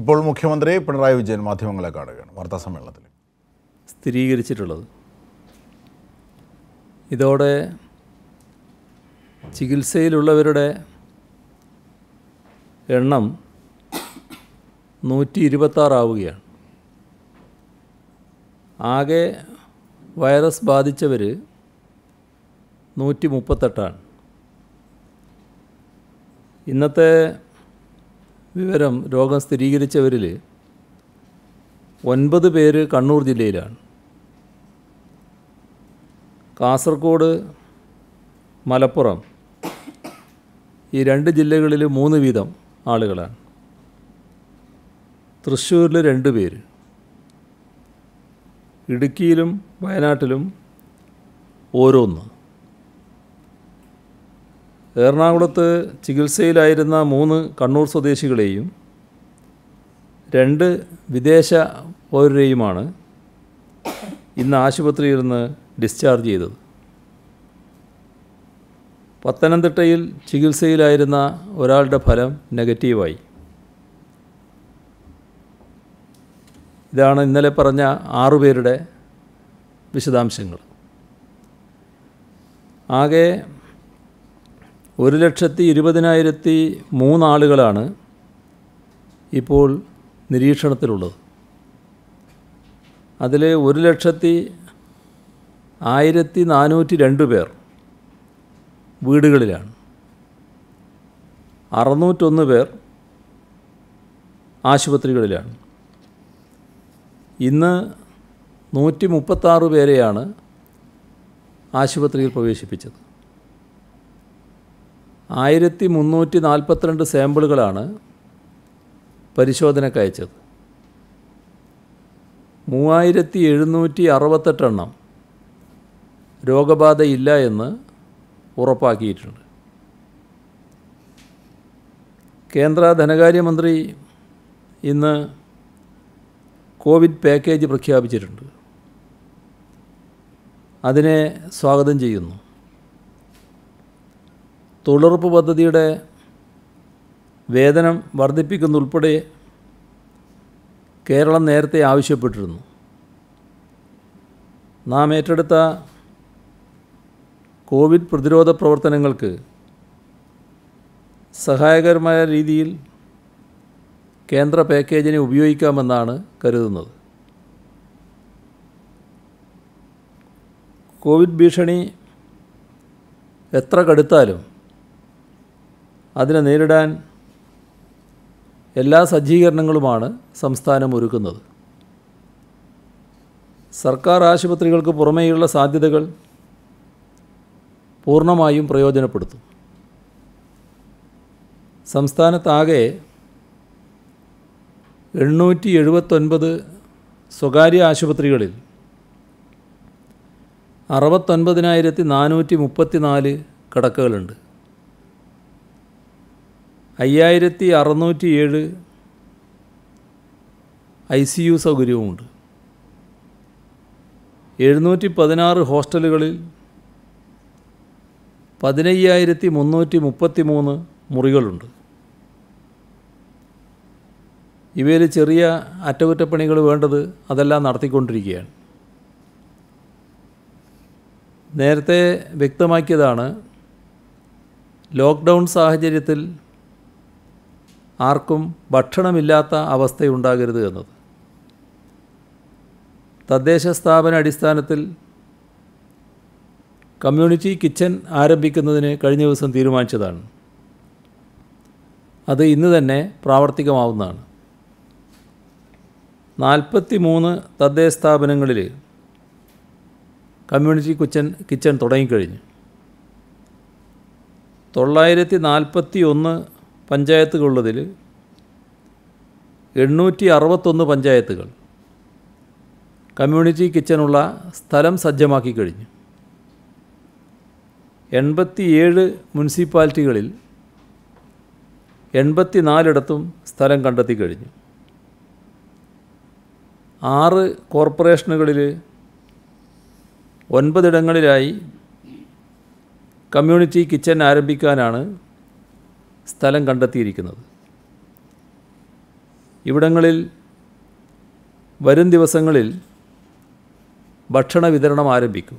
ഇപ്പോൾ മുഖ്യമന്ത്രി പിണറായി വിജയൻ മാധ്യമങ്ങളെ കാണുകയാണ് വാർത്താ സമ്മേളനത്തിൽ സ്ഥിരീകരിച്ചിട്ടുള്ളത് ഇതോടെ ചികിത്സയിലുള്ളവരുടെ എണ്ണം നൂറ്റി ഇരുപത്താറാവുകയാണ് ആകെ വൈറസ് ബാധിച്ചവർ നൂറ്റി മുപ്പത്തെട്ടാണ് ഇന്നത്തെ വിവരം രോഗം സ്ഥിരീകരിച്ചവരിൽ ഒൻപത് പേര് കണ്ണൂർ ജില്ലയിലാണ് കാസർഗോഡ് മലപ്പുറം ഈ രണ്ട് ജില്ലകളിൽ മൂന്ന് വീതം ആളുകളാണ് തൃശ്ശൂരിൽ രണ്ട് പേര് ഇടുക്കിയിലും വയനാട്ടിലും ഓരോന്ന് എറണാകുളത്ത് ചികിത്സയിലായിരുന്ന മൂന്ന് കണ്ണൂർ സ്വദേശികളെയും രണ്ട് വിദേശ പൗരരെയുമാണ് ഇന്ന് ആശുപത്രിയിൽ നിന്ന് ഡിസ്ചാർജ് ചെയ്തത് പത്തനംതിട്ടയിൽ ചികിത്സയിലായിരുന്ന ഒരാളുടെ ഫലം നെഗറ്റീവായി ഇതാണ് ഇന്നലെ പറഞ്ഞ ആറുപേരുടെ വിശദാംശങ്ങൾ ആകെ ഒരു ലക്ഷത്തി ഇരുപതിനായിരത്തി മൂന്നാളുകളാണ് ഇപ്പോൾ നിരീക്ഷണത്തിലുള്ളത് അതിൽ ഒരു ലക്ഷത്തി ആയിരത്തി നാനൂറ്റി രണ്ട് പേർ വീടുകളിലാണ് അറുന്നൂറ്റൊന്ന് പേർ ആശുപത്രികളിലാണ് ഇന്ന് നൂറ്റി മുപ്പത്താറ് പേരെയാണ് ആശുപത്രിയിൽ പ്രവേശിപ്പിച്ചത് ആയിരത്തി മുന്നൂറ്റി നാൽപ്പത്തിരണ്ട് സാമ്പിളുകളാണ് പരിശോധനയ്ക്ക് അയച്ചത് മൂവായിരത്തി എഴുന്നൂറ്റി അറുപത്തെട്ടെണ്ണം രോഗബാധയില്ല എന്ന് ഉറപ്പാക്കിയിട്ടുണ്ട് കേന്ദ്ര ധനകാര്യമന്ത്രി ഇന്ന് കോവിഡ് പാക്കേജ് പ്രഖ്യാപിച്ചിട്ടുണ്ട് അതിനെ സ്വാഗതം ചെയ്യുന്നു തൊഴിലുറപ്പ് പദ്ധതിയുടെ വേതനം വർദ്ധിപ്പിക്കുന്നുൾപ്പെടെ കേരളം നേരത്തെ ആവശ്യപ്പെട്ടിരുന്നു നാം ഏറ്റെടുത്ത കോവിഡ് പ്രതിരോധ പ്രവർത്തനങ്ങൾക്ക് സഹായകരമായ രീതിയിൽ കേന്ദ്ര പാക്കേജിനെ ഉപയോഗിക്കാമെന്നാണ് കരുതുന്നത് കോവിഡ് ഭീഷണി എത്ര കടുത്താലും അതിനെ നേരിടാൻ എല്ലാ സജ്ജീകരണങ്ങളുമാണ് സംസ്ഥാനം ഒരുക്കുന്നത് സർക്കാർ ആശുപത്രികൾക്ക് പുറമേയുള്ള സാധ്യതകൾ പൂർണ്ണമായും പ്രയോജനപ്പെടുത്തും സംസ്ഥാനത്താകെ എണ്ണൂറ്റി എഴുപത്തൊൻപത് സ്വകാര്യ ആശുപത്രികളിൽ അറുപത്തൊൻപതിനായിരത്തി നാനൂറ്റി മുപ്പത്തി നാല് കിടക്കകളുണ്ട് അയ്യായിരത്തി അറുന്നൂറ്റി ഏഴ് ഐ സി യു സൗകര്യവുമുണ്ട് എഴുന്നൂറ്റി പതിനാറ് ഹോസ്റ്റലുകളിൽ പതിനയ്യായിരത്തി മുന്നൂറ്റി മുപ്പത്തി മൂന്ന് മുറികളുണ്ട് ഇവയിൽ ചെറിയ അറ്റകുറ്റപ്പണികൾ വേണ്ടത് അതെല്ലാം നടത്തിക്കൊണ്ടിരിക്കുകയാണ് നേരത്തെ വ്യക്തമാക്കിയതാണ് ലോക്ക്ഡൗൺ സാഹചര്യത്തിൽ ആർക്കും ഭക്ഷണമില്ലാത്ത അവസ്ഥയുണ്ടാകരുത് എന്നത് തദ്ദേശ സ്ഥാപന അടിസ്ഥാനത്തിൽ കമ്മ്യൂണിറ്റി കിച്ചൺ ആരംഭിക്കുന്നതിന് കഴിഞ്ഞ ദിവസം തീരുമാനിച്ചതാണ് അത് ഇന്ന് തന്നെ പ്രാവർത്തികമാവുന്നതാണ് നാൽപ്പത്തി മൂന്ന് തദ്ദേശ സ്ഥാപനങ്ങളിൽ കമ്മ്യൂണിറ്റി കിച്ചൺ കിച്ചൺ തുടങ്ങിക്കഴിഞ്ഞു തൊള്ളായിരത്തി നാൽപ്പത്തി ഒന്ന് പഞ്ചായത്തുകളുള്ളതിൽ എണ്ണൂറ്റി അറുപത്തൊന്ന് പഞ്ചായത്തുകൾ കമ്മ്യൂണിറ്റി കിച്ചനുള്ള സ്ഥലം സജ്ജമാക്കി കഴിഞ്ഞു എൺപത്തിയേഴ് മുനിസിപ്പാലിറ്റികളിൽ നാലിടത്തും സ്ഥലം കണ്ടെത്തി കഴിഞ്ഞു ആറ് കോർപ്പറേഷനുകളിൽ ഒൻപതിടങ്ങളിലായി കമ്മ്യൂണിറ്റി കിച്ചൻ ആരംഭിക്കാനാണ് സ്ഥലം കണ്ടെത്തിയിരിക്കുന്നത് ഇവിടങ്ങളിൽ വരും ദിവസങ്ങളിൽ ഭക്ഷണ വിതരണം ആരംഭിക്കും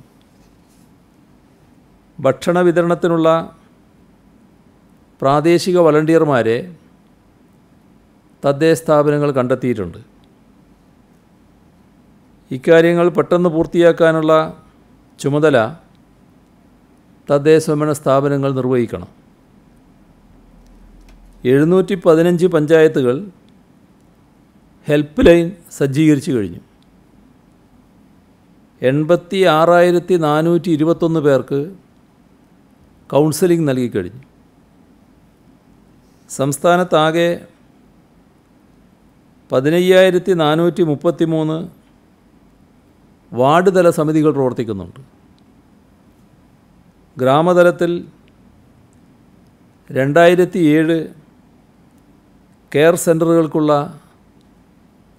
ഭക്ഷണ വിതരണത്തിനുള്ള പ്രാദേശിക വളണ്ടിയർമാരെ തദ്ദേശ സ്ഥാപനങ്ങൾ കണ്ടെത്തിയിട്ടുണ്ട് ഇക്കാര്യങ്ങൾ പെട്ടെന്ന് പൂർത്തിയാക്കാനുള്ള ചുമതല തദ്ദേശ സ്വയംഭരണ സ്ഥാപനങ്ങൾ നിർവഹിക്കണം എഴുന്നൂറ്റി പതിനഞ്ച് പഞ്ചായത്തുകൾ ഹെൽപ്പ് ലൈൻ സജ്ജീകരിച്ചു കഴിഞ്ഞു എൺപത്തി ആറായിരത്തി നാനൂറ്റി ഇരുപത്തൊന്ന് പേർക്ക് കൗൺസിലിംഗ് നൽകിക്കഴിഞ്ഞു സംസ്ഥാനത്താകെ പതിനയ്യായിരത്തി നാനൂറ്റി മുപ്പത്തി മൂന്ന് വാർഡ് തല സമിതികൾ പ്രവർത്തിക്കുന്നുണ്ട് ഗ്രാമതലത്തിൽ രണ്ടായിരത്തി ഏഴ് കെയർ സെൻ്ററുകൾക്കുള്ള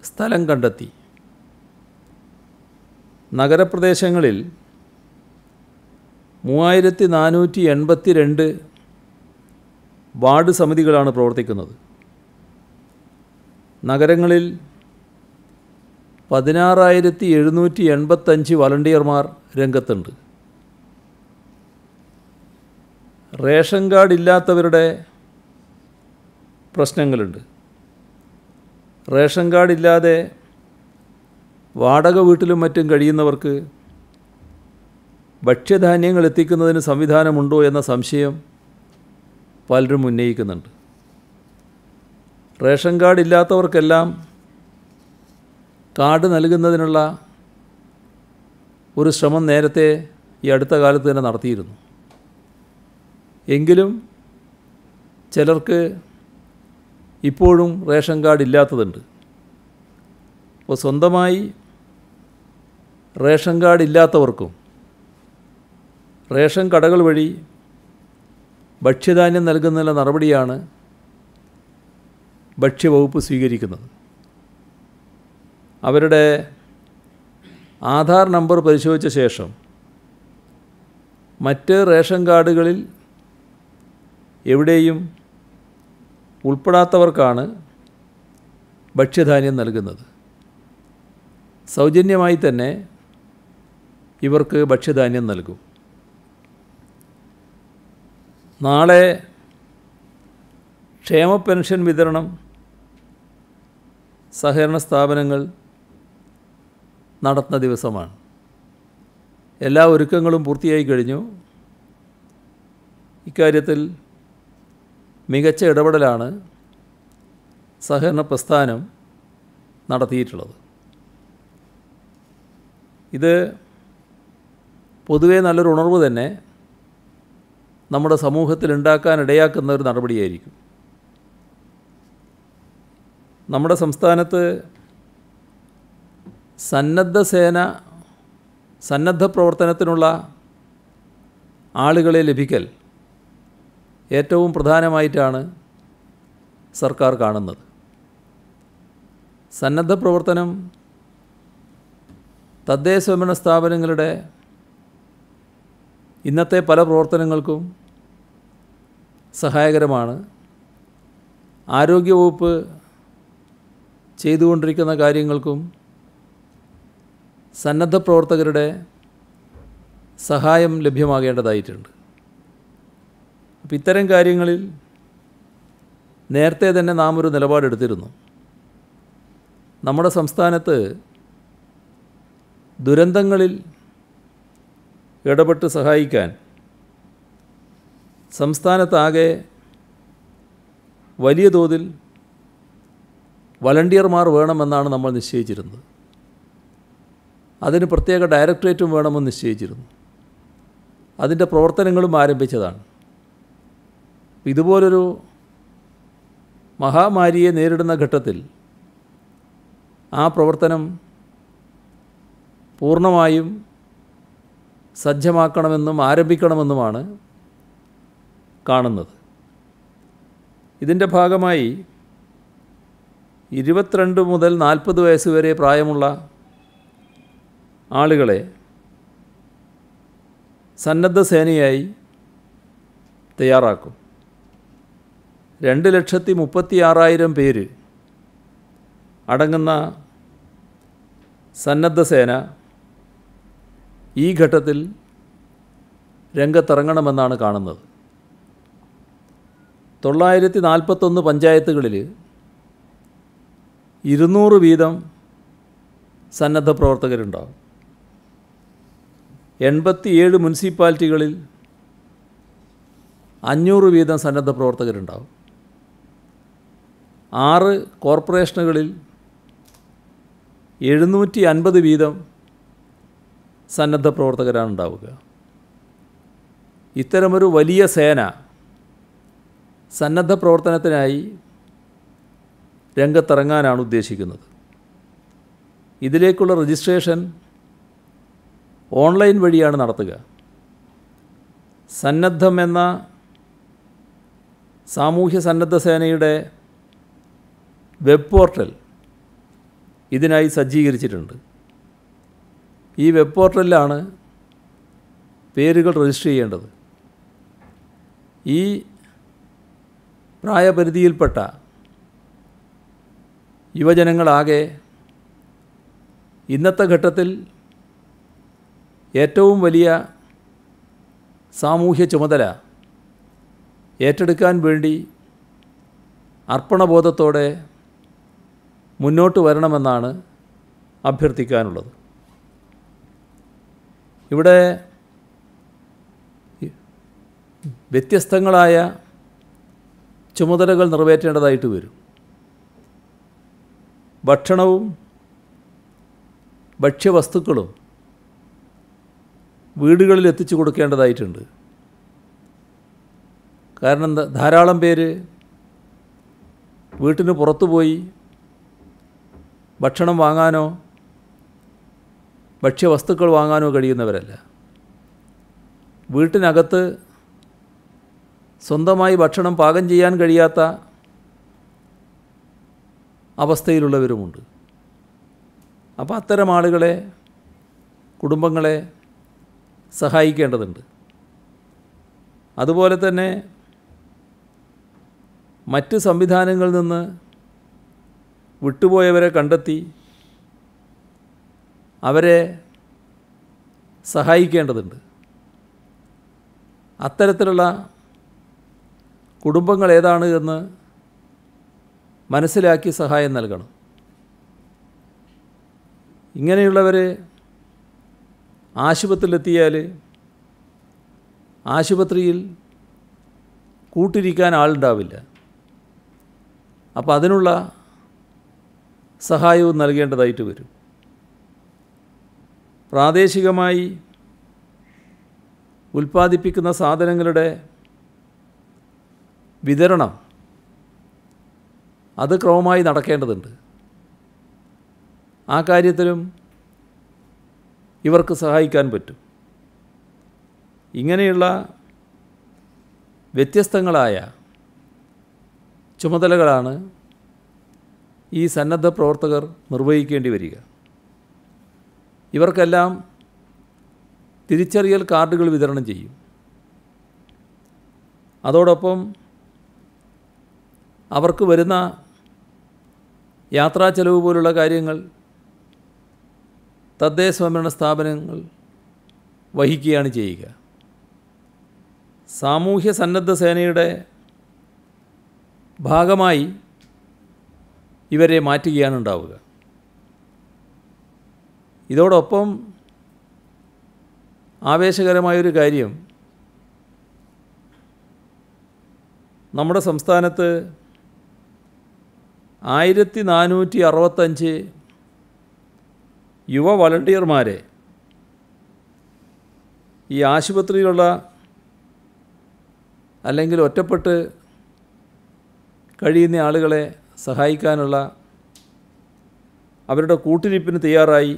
സ്ഥലം കണ്ടെത്തി നഗരപ്രദേശങ്ങളിൽ മൂവായിരത്തി നാനൂറ്റി എൺപത്തി രണ്ട് വാർഡ് സമിതികളാണ് പ്രവർത്തിക്കുന്നത് നഗരങ്ങളിൽ പതിനാറായിരത്തി എഴുന്നൂറ്റി എൺപത്തഞ്ച് വളണ്ടിയർമാർ രംഗത്തുണ്ട് റേഷൻ കാർഡ് ഇല്ലാത്തവരുടെ പ്രശ്നങ്ങളുണ്ട് റേഷൻ കാർഡില്ലാതെ വാടക വീട്ടിലും മറ്റും കഴിയുന്നവർക്ക് ഭക്ഷ്യധാന്യങ്ങൾ എത്തിക്കുന്നതിന് സംവിധാനമുണ്ടോ എന്ന സംശയം പലരും ഉന്നയിക്കുന്നുണ്ട് റേഷൻ കാർഡ് ഇല്ലാത്തവർക്കെല്ലാം കാർഡ് നൽകുന്നതിനുള്ള ഒരു ശ്രമം നേരത്തെ ഈ അടുത്ത കാലത്ത് തന്നെ നടത്തിയിരുന്നു എങ്കിലും ചിലർക്ക് ഇപ്പോഴും റേഷൻ കാർഡ് ഇല്ലാത്തതുണ്ട് അപ്പോൾ സ്വന്തമായി റേഷൻ കാർഡ് ഇല്ലാത്തവർക്കും റേഷൻ കടകൾ വഴി ഭക്ഷ്യധാന്യം നൽകുന്ന നടപടിയാണ് ഭക്ഷ്യവകുപ്പ് സ്വീകരിക്കുന്നത് അവരുടെ ആധാർ നമ്പർ പരിശോധിച്ച ശേഷം മറ്റ് റേഷൻ കാർഡുകളിൽ എവിടെയും ഉൾപ്പെടാത്തവർക്കാണ് ഭക്ഷ്യധാന്യം നൽകുന്നത് സൗജന്യമായി തന്നെ ഇവർക്ക് ഭക്ഷ്യധാന്യം നൽകും നാളെ ക്ഷേമ പെൻഷൻ വിതരണം സഹകരണ സ്ഥാപനങ്ങൾ നടത്തുന്ന ദിവസമാണ് എല്ലാ ഒരുക്കങ്ങളും പൂർത്തിയായി കഴിഞ്ഞു ഇക്കാര്യത്തിൽ മികച്ച ഇടപെടലാണ് സഹകരണ പ്രസ്ഥാനം നടത്തിയിട്ടുള്ളത് ഇത് പൊതുവേ നല്ലൊരു ഉണർവ് തന്നെ നമ്മുടെ സമൂഹത്തിൽ ഉണ്ടാക്കാൻ ഇടയാക്കുന്ന ഒരു നടപടിയായിരിക്കും നമ്മുടെ സംസ്ഥാനത്ത് സന്നദ്ധ സേന സന്നദ്ധ പ്രവർത്തനത്തിനുള്ള ആളുകളെ ലഭിക്കൽ ഏറ്റവും പ്രധാനമായിട്ടാണ് സർക്കാർ കാണുന്നത് സന്നദ്ധ പ്രവർത്തനം തദ്ദേശ സ്വയംഭരണ സ്ഥാപനങ്ങളുടെ ഇന്നത്തെ പല പ്രവർത്തനങ്ങൾക്കും സഹായകരമാണ് ആരോഗ്യവകുപ്പ് ചെയ്തുകൊണ്ടിരിക്കുന്ന കാര്യങ്ങൾക്കും സന്നദ്ധ പ്രവർത്തകരുടെ സഹായം ലഭ്യമാകേണ്ടതായിട്ടുണ്ട് അപ്പോൾ ഇത്തരം കാര്യങ്ങളിൽ നേരത്തെ തന്നെ നാം ഒരു നിലപാടെടുത്തിരുന്നു നമ്മുടെ സംസ്ഥാനത്ത് ദുരന്തങ്ങളിൽ ഇടപെട്ട് സഹായിക്കാൻ സംസ്ഥാനത്താകെ വലിയ തോതിൽ വളണ്ടിയർമാർ വേണമെന്നാണ് നമ്മൾ നിശ്ചയിച്ചിരുന്നത് അതിന് പ്രത്യേക ഡയറക്ടറേറ്റും വേണമെന്ന് നിശ്ചയിച്ചിരുന്നു അതിൻ്റെ പ്രവർത്തനങ്ങളും ആരംഭിച്ചതാണ് ഇതുപോലൊരു മഹാമാരിയെ നേരിടുന്ന ഘട്ടത്തിൽ ആ പ്രവർത്തനം പൂർണ്ണമായും സജ്ജമാക്കണമെന്നും ആരംഭിക്കണമെന്നുമാണ് കാണുന്നത് ഇതിൻ്റെ ഭാഗമായി ഇരുപത്തിരണ്ട് മുതൽ നാൽപ്പത് വയസ്സ് വരെ പ്രായമുള്ള ആളുകളെ സന്നദ്ധ സേനയായി തയ്യാറാക്കും രണ്ട് ലക്ഷത്തി മുപ്പത്തി ആറായിരം പേര് അടങ്ങുന്ന സന്നദ്ധ സേന ഈ ഘട്ടത്തിൽ രംഗത്തിറങ്ങണമെന്നാണ് കാണുന്നത് തൊള്ളായിരത്തി നാൽപ്പത്തൊന്ന് പഞ്ചായത്തുകളിൽ ഇരുന്നൂറ് വീതം സന്നദ്ധ പ്രവർത്തകരുണ്ടാവും എൺപത്തിയേഴ് മുനിസിപ്പാലിറ്റികളിൽ അഞ്ഞൂറ് വീതം സന്നദ്ധ പ്രവർത്തകരുണ്ടാവും ആറ് കോർപ്പറേഷനുകളിൽ എഴുന്നൂറ്റി അൻപത് വീതം സന്നദ്ധ പ്രവർത്തകരാണ് ഉണ്ടാവുക ഇത്തരമൊരു വലിയ സേന സന്നദ്ധ പ്രവർത്തനത്തിനായി രംഗത്തിറങ്ങാനാണ് ഉദ്ദേശിക്കുന്നത് ഇതിലേക്കുള്ള രജിസ്ട്രേഷൻ ഓൺലൈൻ വഴിയാണ് നടത്തുക സന്നദ്ധം എന്ന സാമൂഹ്യ സന്നദ്ധ സേനയുടെ വെബ് പോർട്ടൽ ഇതിനായി സജ്ജീകരിച്ചിട്ടുണ്ട് ഈ വെബ് പോർട്ടലിലാണ് പേരുകൾ രജിസ്റ്റർ ചെയ്യേണ്ടത് ഈ പ്രായപരിധിയിൽപ്പെട്ട യുവജനങ്ങളാകെ ഇന്നത്തെ ഘട്ടത്തിൽ ഏറ്റവും വലിയ സാമൂഹ്യ ചുമതല ഏറ്റെടുക്കാൻ വേണ്ടി അർപ്പണബോധത്തോടെ മുന്നോട്ട് വരണമെന്നാണ് അഭ്യർത്ഥിക്കാനുള്ളത് ഇവിടെ വ്യത്യസ്തങ്ങളായ ചുമതലകൾ നിറവേറ്റേണ്ടതായിട്ട് വരും ഭക്ഷണവും ഭക്ഷ്യവസ്തുക്കളും വീടുകളിൽ എത്തിച്ചു കൊടുക്കേണ്ടതായിട്ടുണ്ട് കാരണം ധാരാളം പേര് വീട്ടിന് പുറത്തു പോയി ഭക്ഷണം വാങ്ങാനോ ഭക്ഷ്യവസ്തുക്കൾ വാങ്ങാനോ കഴിയുന്നവരല്ല വീട്ടിനകത്ത് സ്വന്തമായി ഭക്ഷണം പാകം ചെയ്യാൻ കഴിയാത്ത അവസ്ഥയിലുള്ളവരുമുണ്ട് അപ്പോൾ അത്തരം ആളുകളെ കുടുംബങ്ങളെ സഹായിക്കേണ്ടതുണ്ട് അതുപോലെ തന്നെ മറ്റ് സംവിധാനങ്ങളിൽ നിന്ന് വിട്ടുപോയവരെ കണ്ടെത്തി അവരെ സഹായിക്കേണ്ടതുണ്ട് അത്തരത്തിലുള്ള കുടുംബങ്ങൾ ഏതാണ് എന്ന് മനസ്സിലാക്കി സഹായം നൽകണം ഇങ്ങനെയുള്ളവർ ആശുപത്രിയിലെത്തിയാൽ ആശുപത്രിയിൽ കൂട്ടിരിക്കാൻ ആളുണ്ടാവില്ല അപ്പോൾ അതിനുള്ള സഹായവും നൽകേണ്ടതായിട്ട് വരും പ്രാദേശികമായി ഉൽപ്പാദിപ്പിക്കുന്ന സാധനങ്ങളുടെ വിതരണം അത് ക്രമമായി നടക്കേണ്ടതുണ്ട് ആ കാര്യത്തിലും ഇവർക്ക് സഹായിക്കാൻ പറ്റും ഇങ്ങനെയുള്ള വ്യത്യസ്തങ്ങളായ ചുമതലകളാണ് ഈ സന്നദ്ധ പ്രവർത്തകർ നിർവഹിക്കേണ്ടി വരിക ഇവർക്കെല്ലാം തിരിച്ചറിയൽ കാർഡുകൾ വിതരണം ചെയ്യും അതോടൊപ്പം അവർക്ക് വരുന്ന യാത്രാ ചെലവ് പോലുള്ള കാര്യങ്ങൾ തദ്ദേശ സ്വയംഭരണ സ്ഥാപനങ്ങൾ വഹിക്കുകയാണ് ചെയ്യുക സാമൂഹ്യ സന്നദ്ധ സേനയുടെ ഭാഗമായി ഇവരെ മാറ്റുകയാണ് ഉണ്ടാവുക ഇതോടൊപ്പം ആവേശകരമായൊരു കാര്യം നമ്മുടെ സംസ്ഥാനത്ത് ആയിരത്തി നാനൂറ്റി അറുപത്തഞ്ച് യുവ വളണ്ടിയർമാരെ ഈ ആശുപത്രിയിലുള്ള അല്ലെങ്കിൽ ഒറ്റപ്പെട്ട് കഴിയുന്ന ആളുകളെ സഹായിക്കാനുള്ള അവരുടെ കൂട്ടിരിപ്പിന് തയ്യാറായി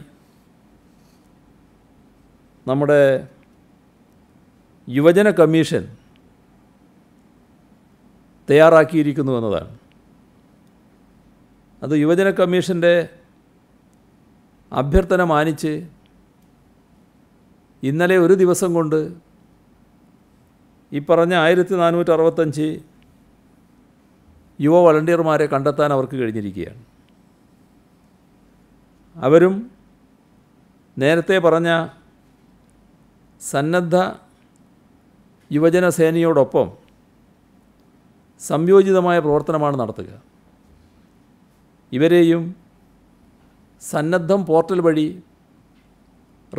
നമ്മുടെ യുവജന കമ്മീഷൻ തയ്യാറാക്കിയിരിക്കുന്നു എന്നതാണ് അത് യുവജന കമ്മീഷൻ്റെ അഭ്യർത്ഥന മാനിച്ച് ഇന്നലെ ഒരു ദിവസം കൊണ്ട് ഈ പറഞ്ഞ ആയിരത്തി നാനൂറ്റി അറുപത്തഞ്ച് യുവ വളണ്ടിയർമാരെ കണ്ടെത്താൻ അവർക്ക് കഴിഞ്ഞിരിക്കുകയാണ് അവരും നേരത്തെ പറഞ്ഞ സന്നദ്ധ യുവജന സേനയോടൊപ്പം സംയോജിതമായ പ്രവർത്തനമാണ് നടത്തുക ഇവരെയും സന്നദ്ധം പോർട്ടൽ വഴി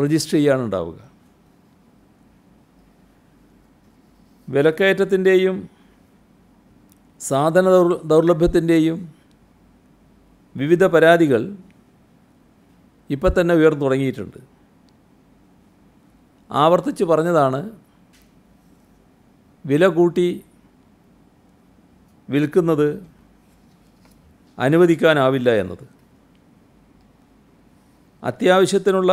രജിസ്റ്റർ ചെയ്യാനുണ്ടാവുക ഉണ്ടാവുക വിലക്കയറ്റത്തിൻ്റെയും സാധന ദൗർ ദൗർലഭ്യത്തിൻ്റെയും വിവിധ പരാതികൾ ഇപ്പം തന്നെ ഉയർന്നു തുടങ്ങിയിട്ടുണ്ട് ആവർത്തിച്ച് പറഞ്ഞതാണ് വില കൂട്ടി വിൽക്കുന്നത് അനുവദിക്കാനാവില്ല എന്നത് അത്യാവശ്യത്തിനുള്ള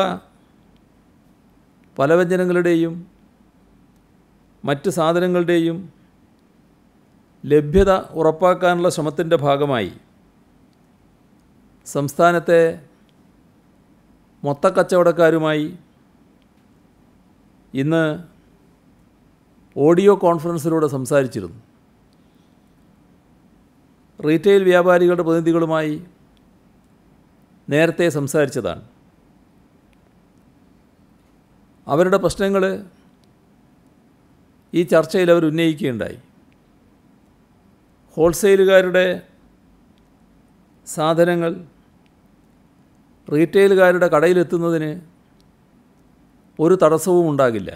വ്യഞ്ജനങ്ങളുടെയും മറ്റ് സാധനങ്ങളുടെയും ലഭ്യത ഉറപ്പാക്കാനുള്ള ശ്രമത്തിൻ്റെ ഭാഗമായി സംസ്ഥാനത്തെ മൊത്തക്കച്ചവടക്കാരുമായി ഇന്ന് ഓഡിയോ കോൺഫറൻസിലൂടെ സംസാരിച്ചിരുന്നു റീറ്റെയിൽ വ്യാപാരികളുടെ പ്രതിനിധികളുമായി നേരത്തെ സംസാരിച്ചതാണ് അവരുടെ പ്രശ്നങ്ങൾ ഈ ചർച്ചയിൽ അവർ ഉന്നയിക്കുകയുണ്ടായി ഹോൾസെയിലുകാരുടെ സാധനങ്ങൾ റീറ്റെയിലുകാരുടെ കടയിലെത്തുന്നതിന് ഒരു തടസ്സവും ഉണ്ടാകില്ല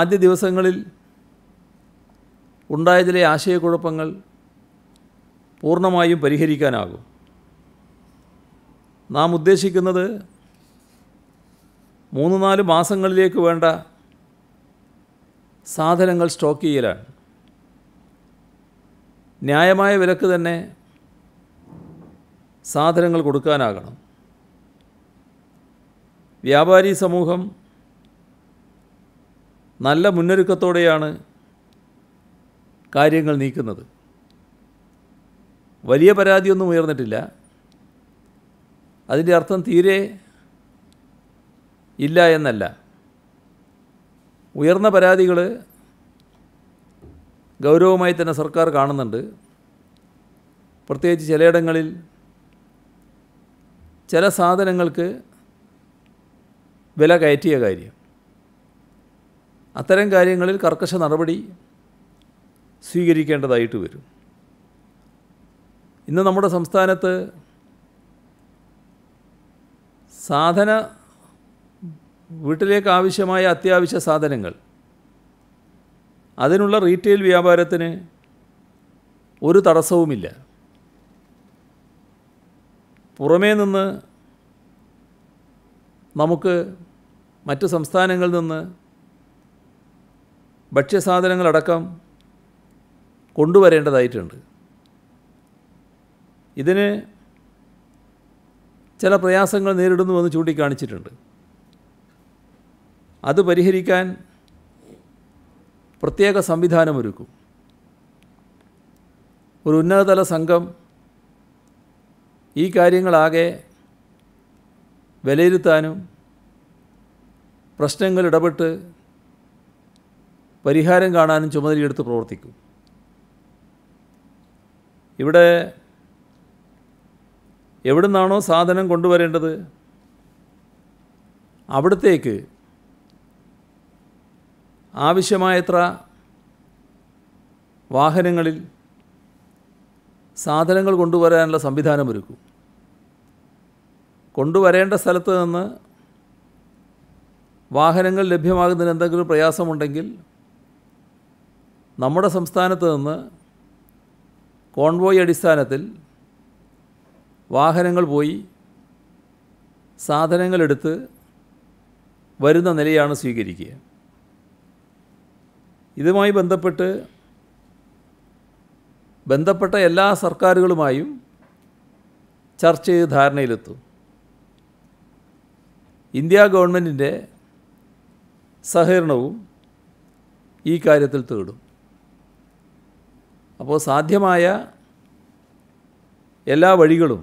ആദ്യ ദിവസങ്ങളിൽ ഉണ്ടായതിലെ ആശയക്കുഴപ്പങ്ങൾ പൂർണ്ണമായും പരിഹരിക്കാനാകും നാം ഉദ്ദേശിക്കുന്നത് മൂന്ന് നാല് മാസങ്ങളിലേക്ക് വേണ്ട സാധനങ്ങൾ സ്റ്റോക്ക് ചെയ്യലാണ് ന്യായമായ വിലക്ക് തന്നെ സാധനങ്ങൾ കൊടുക്കാനാകണം വ്യാപാരി സമൂഹം നല്ല മുന്നൊരുക്കത്തോടെയാണ് കാര്യങ്ങൾ നീക്കുന്നത് വലിയ പരാതിയൊന്നും ഉയർന്നിട്ടില്ല അതിൻ്റെ അർത്ഥം തീരെ ഇല്ല എന്നല്ല ഉയർന്ന പരാതികൾ ഗൗരവമായി തന്നെ സർക്കാർ കാണുന്നുണ്ട് പ്രത്യേകിച്ച് ചിലയിടങ്ങളിൽ ചില സാധനങ്ങൾക്ക് വില കയറ്റിയ കാര്യം അത്തരം കാര്യങ്ങളിൽ കർക്കശ നടപടി സ്വീകരിക്കേണ്ടതായിട്ട് വരും ഇന്ന് നമ്മുടെ സംസ്ഥാനത്ത് സാധന വീട്ടിലേക്ക് ആവശ്യമായ അത്യാവശ്യ സാധനങ്ങൾ അതിനുള്ള റീറ്റെയിൽ വ്യാപാരത്തിന് ഒരു തടസ്സവുമില്ല പുറമേ നിന്ന് നമുക്ക് മറ്റ് സംസ്ഥാനങ്ങളിൽ നിന്ന് ഭക്ഷ്യസാധനങ്ങളടക്കം കൊണ്ടുവരേണ്ടതായിട്ടുണ്ട് ഇതിന് ചില പ്രയാസങ്ങൾ നേരിടുന്നുവെന്ന് ചൂണ്ടിക്കാണിച്ചിട്ടുണ്ട് അത് പരിഹരിക്കാൻ പ്രത്യേക സംവിധാനമൊരുക്കും ഒരു ഉന്നതതല സംഘം ഈ കാര്യങ്ങളാകെ വിലയിരുത്താനും പ്രശ്നങ്ങൾ ഇടപെട്ട് പരിഹാരം കാണാനും ചുമതലയെടുത്ത് പ്രവർത്തിക്കും ഇവിടെ എവിടുന്നാണോ സാധനം കൊണ്ടുവരേണ്ടത് അവിടത്തേക്ക് ആവശ്യമായത്ര വാഹനങ്ങളിൽ സാധനങ്ങൾ കൊണ്ടുവരാനുള്ള ഒരുക്കും കൊണ്ടുവരേണ്ട സ്ഥലത്ത് നിന്ന് വാഹനങ്ങൾ ലഭ്യമാകുന്നതിന് എന്തെങ്കിലും പ്രയാസമുണ്ടെങ്കിൽ നമ്മുടെ സംസ്ഥാനത്ത് നിന്ന് കോൺവോയ് അടിസ്ഥാനത്തിൽ വാഹനങ്ങൾ പോയി സാധനങ്ങളെടുത്ത് വരുന്ന നിലയാണ് സ്വീകരിക്കുക ഇതുമായി ബന്ധപ്പെട്ട് ബന്ധപ്പെട്ട എല്ലാ സർക്കാരുകളുമായും ചർച്ച ചെയ്ത് ധാരണയിലെത്തും ഇന്ത്യ ഗവൺമെൻറ്റിൻ്റെ സഹകരണവും ഈ കാര്യത്തിൽ തേടും അപ്പോൾ സാധ്യമായ എല്ലാ വഴികളും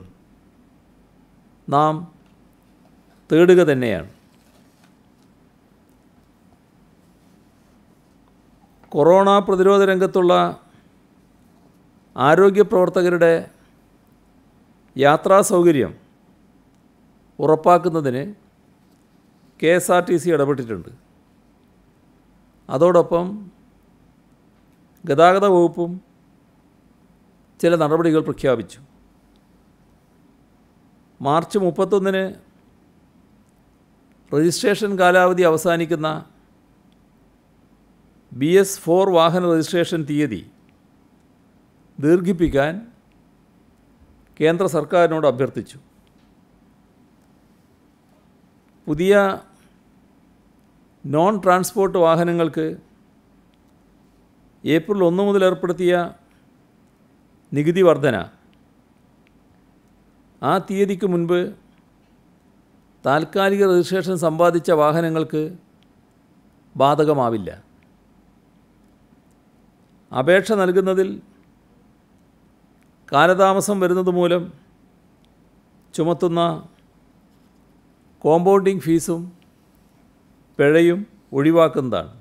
നാം തേടുക തന്നെയാണ് കൊറോണ പ്രതിരോധ രംഗത്തുള്ള ആരോഗ്യ പ്രവർത്തകരുടെ യാത്രാ സൗകര്യം ഉറപ്പാക്കുന്നതിന് K S R T C ഇടപെട്ടിട്ടുണ്ട് അതോടൊപ്പം ഗതാഗത വകുപ്പും ചില നടപടികൾ പ്രഖ്യാപിച്ചു മാർച്ച് മുപ്പത്തൊന്നിന് രജിസ്ട്രേഷൻ കാലാവധി അവസാനിക്കുന്ന ബി എസ് ഫോർ വാഹന രജിസ്ട്രേഷൻ തീയതി ദീർഘിപ്പിക്കാൻ കേന്ദ്ര സർക്കാരിനോട് അഭ്യർത്ഥിച്ചു പുതിയ നോൺ ട്രാൻസ്പോർട്ട് വാഹനങ്ങൾക്ക് ഏപ്രിൽ ഒന്ന് മുതൽ ഏർപ്പെടുത്തിയ നികുതി വർധന ആ തീയതിക്ക് മുൻപ് താൽക്കാലിക രജിസ്ട്രേഷൻ സമ്പാദിച്ച വാഹനങ്ങൾക്ക് ബാധകമാവില്ല അപേക്ഷ നൽകുന്നതിൽ കാലതാമസം വരുന്നത് മൂലം ചുമത്തുന്ന കോമ്പൗണ്ടിങ് ഫീസും പിഴയും ഒഴിവാക്കുന്നതാണ്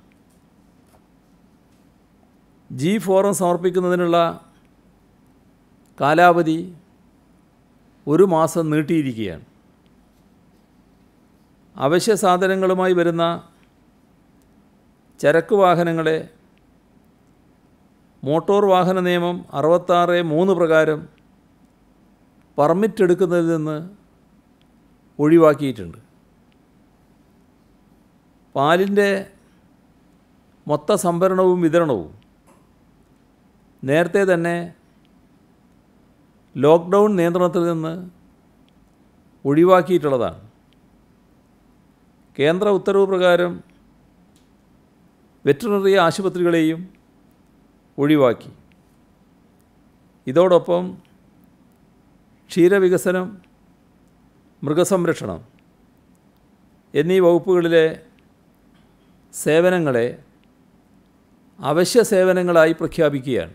ജി ഫോറം സമർപ്പിക്കുന്നതിനുള്ള കാലാവധി ഒരു മാസം നീട്ടിയിരിക്കുകയാണ് അവശ്യ സാധനങ്ങളുമായി വരുന്ന ചരക്ക് വാഹനങ്ങളെ മോട്ടോർ വാഹന നിയമം അറുപത്താറ് മൂന്ന് പ്രകാരം പെർമിറ്റ് എടുക്കുന്നതിൽ നിന്ന് ഒഴിവാക്കിയിട്ടുണ്ട് പാലിൻ്റെ മൊത്ത സംഭരണവും വിതരണവും നേരത്തെ തന്നെ ലോക്ക്ഡൗൺ നിയന്ത്രണത്തിൽ നിന്ന് ഒഴിവാക്കിയിട്ടുള്ളതാണ് കേന്ദ്ര ഉത്തരവ് പ്രകാരം വെറ്ററിനറി ആശുപത്രികളെയും ഒഴിവാക്കി ഇതോടൊപ്പം ക്ഷീരവികസനം മൃഗസംരക്ഷണം എന്നീ വകുപ്പുകളിലെ സേവനങ്ങളെ അവശ്യ സേവനങ്ങളായി പ്രഖ്യാപിക്കുകയാണ്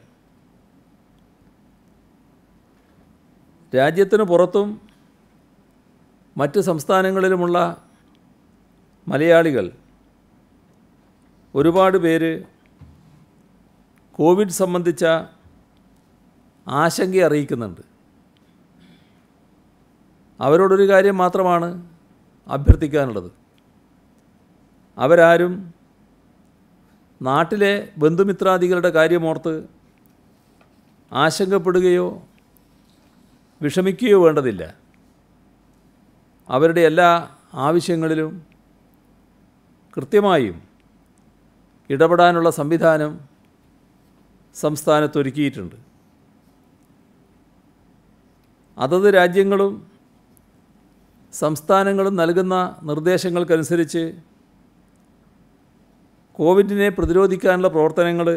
രാജ്യത്തിന് പുറത്തും മറ്റ് സംസ്ഥാനങ്ങളിലുമുള്ള മലയാളികൾ ഒരുപാട് പേര് കോവിഡ് സംബന്ധിച്ച ആശങ്ക അറിയിക്കുന്നുണ്ട് അവരോടൊരു കാര്യം മാത്രമാണ് അഭ്യർത്ഥിക്കാനുള്ളത് അവരാരും നാട്ടിലെ ബന്ധുമിത്രാദികളുടെ കാര്യമോർത്ത് ആശങ്കപ്പെടുകയോ വിഷമിക്കുകയോ വേണ്ടതില്ല അവരുടെ എല്ലാ ആവശ്യങ്ങളിലും കൃത്യമായും ഇടപെടാനുള്ള സംവിധാനം ഒരുക്കിയിട്ടുണ്ട് അതത് രാജ്യങ്ങളും സംസ്ഥാനങ്ങളും നൽകുന്ന നിർദ്ദേശങ്ങൾക്കനുസരിച്ച് കോവിഡിനെ പ്രതിരോധിക്കാനുള്ള പ്രവർത്തനങ്ങൾ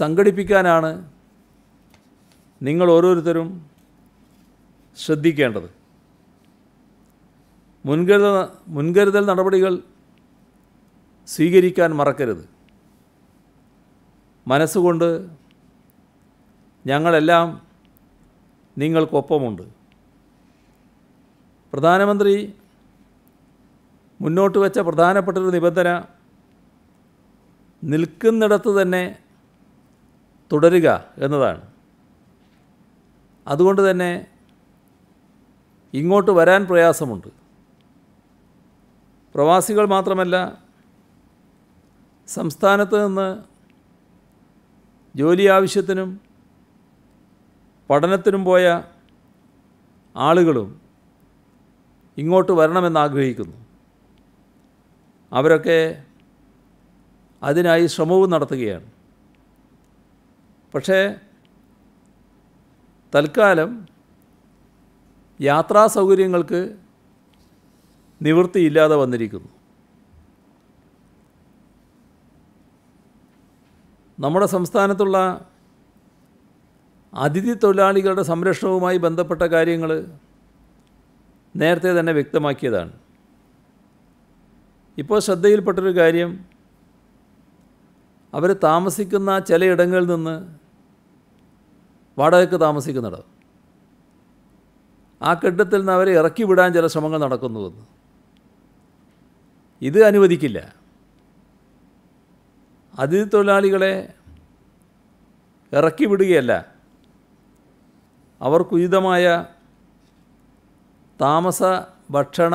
സംഘടിപ്പിക്കാനാണ് നിങ്ങൾ ഓരോരുത്തരും ശ്രദ്ധിക്കേണ്ടത് മുൻകരുത മുൻകരുതൽ നടപടികൾ സ്വീകരിക്കാൻ മറക്കരുത് മനസ്സുകൊണ്ട് ഞങ്ങളെല്ലാം നിങ്ങൾക്കൊപ്പമുണ്ട് പ്രധാനമന്ത്രി മുന്നോട്ട് വെച്ച പ്രധാനപ്പെട്ടൊരു നിബന്ധന നിൽക്കുന്നിടത്ത് തന്നെ തുടരുക എന്നതാണ് അതുകൊണ്ട് തന്നെ ഇങ്ങോട്ട് വരാൻ പ്രയാസമുണ്ട് പ്രവാസികൾ മാത്രമല്ല സംസ്ഥാനത്ത് നിന്ന് ജോലി ആവശ്യത്തിനും പഠനത്തിനും പോയ ആളുകളും ഇങ്ങോട്ട് വരണമെന്ന് ആഗ്രഹിക്കുന്നു അവരൊക്കെ അതിനായി ശ്രമവും നടത്തുകയാണ് പക്ഷേ തൽക്കാലം യാത്രാ സൗകര്യങ്ങൾക്ക് നിവൃത്തിയില്ലാതെ വന്നിരിക്കുന്നു നമ്മുടെ സംസ്ഥാനത്തുള്ള അതിഥി തൊഴിലാളികളുടെ സംരക്ഷണവുമായി ബന്ധപ്പെട്ട കാര്യങ്ങൾ നേരത്തെ തന്നെ വ്യക്തമാക്കിയതാണ് ഇപ്പോൾ ശ്രദ്ധയിൽപ്പെട്ടൊരു കാര്യം അവർ താമസിക്കുന്ന ചിലയിടങ്ങളിൽ നിന്ന് വാടകയ്ക്ക് താമസിക്കുന്നിടം ആ കെട്ടിടത്തിൽ നിന്ന് അവരെ ഇറക്കി വിടാൻ ചില ശ്രമങ്ങൾ നടക്കുന്നുവെന്ന് ഇത് അനുവദിക്കില്ല അതിഥി തൊഴിലാളികളെ ഇറക്കി വിടുകയല്ല അവർക്കുചിതമായ താമസ ഭക്ഷണ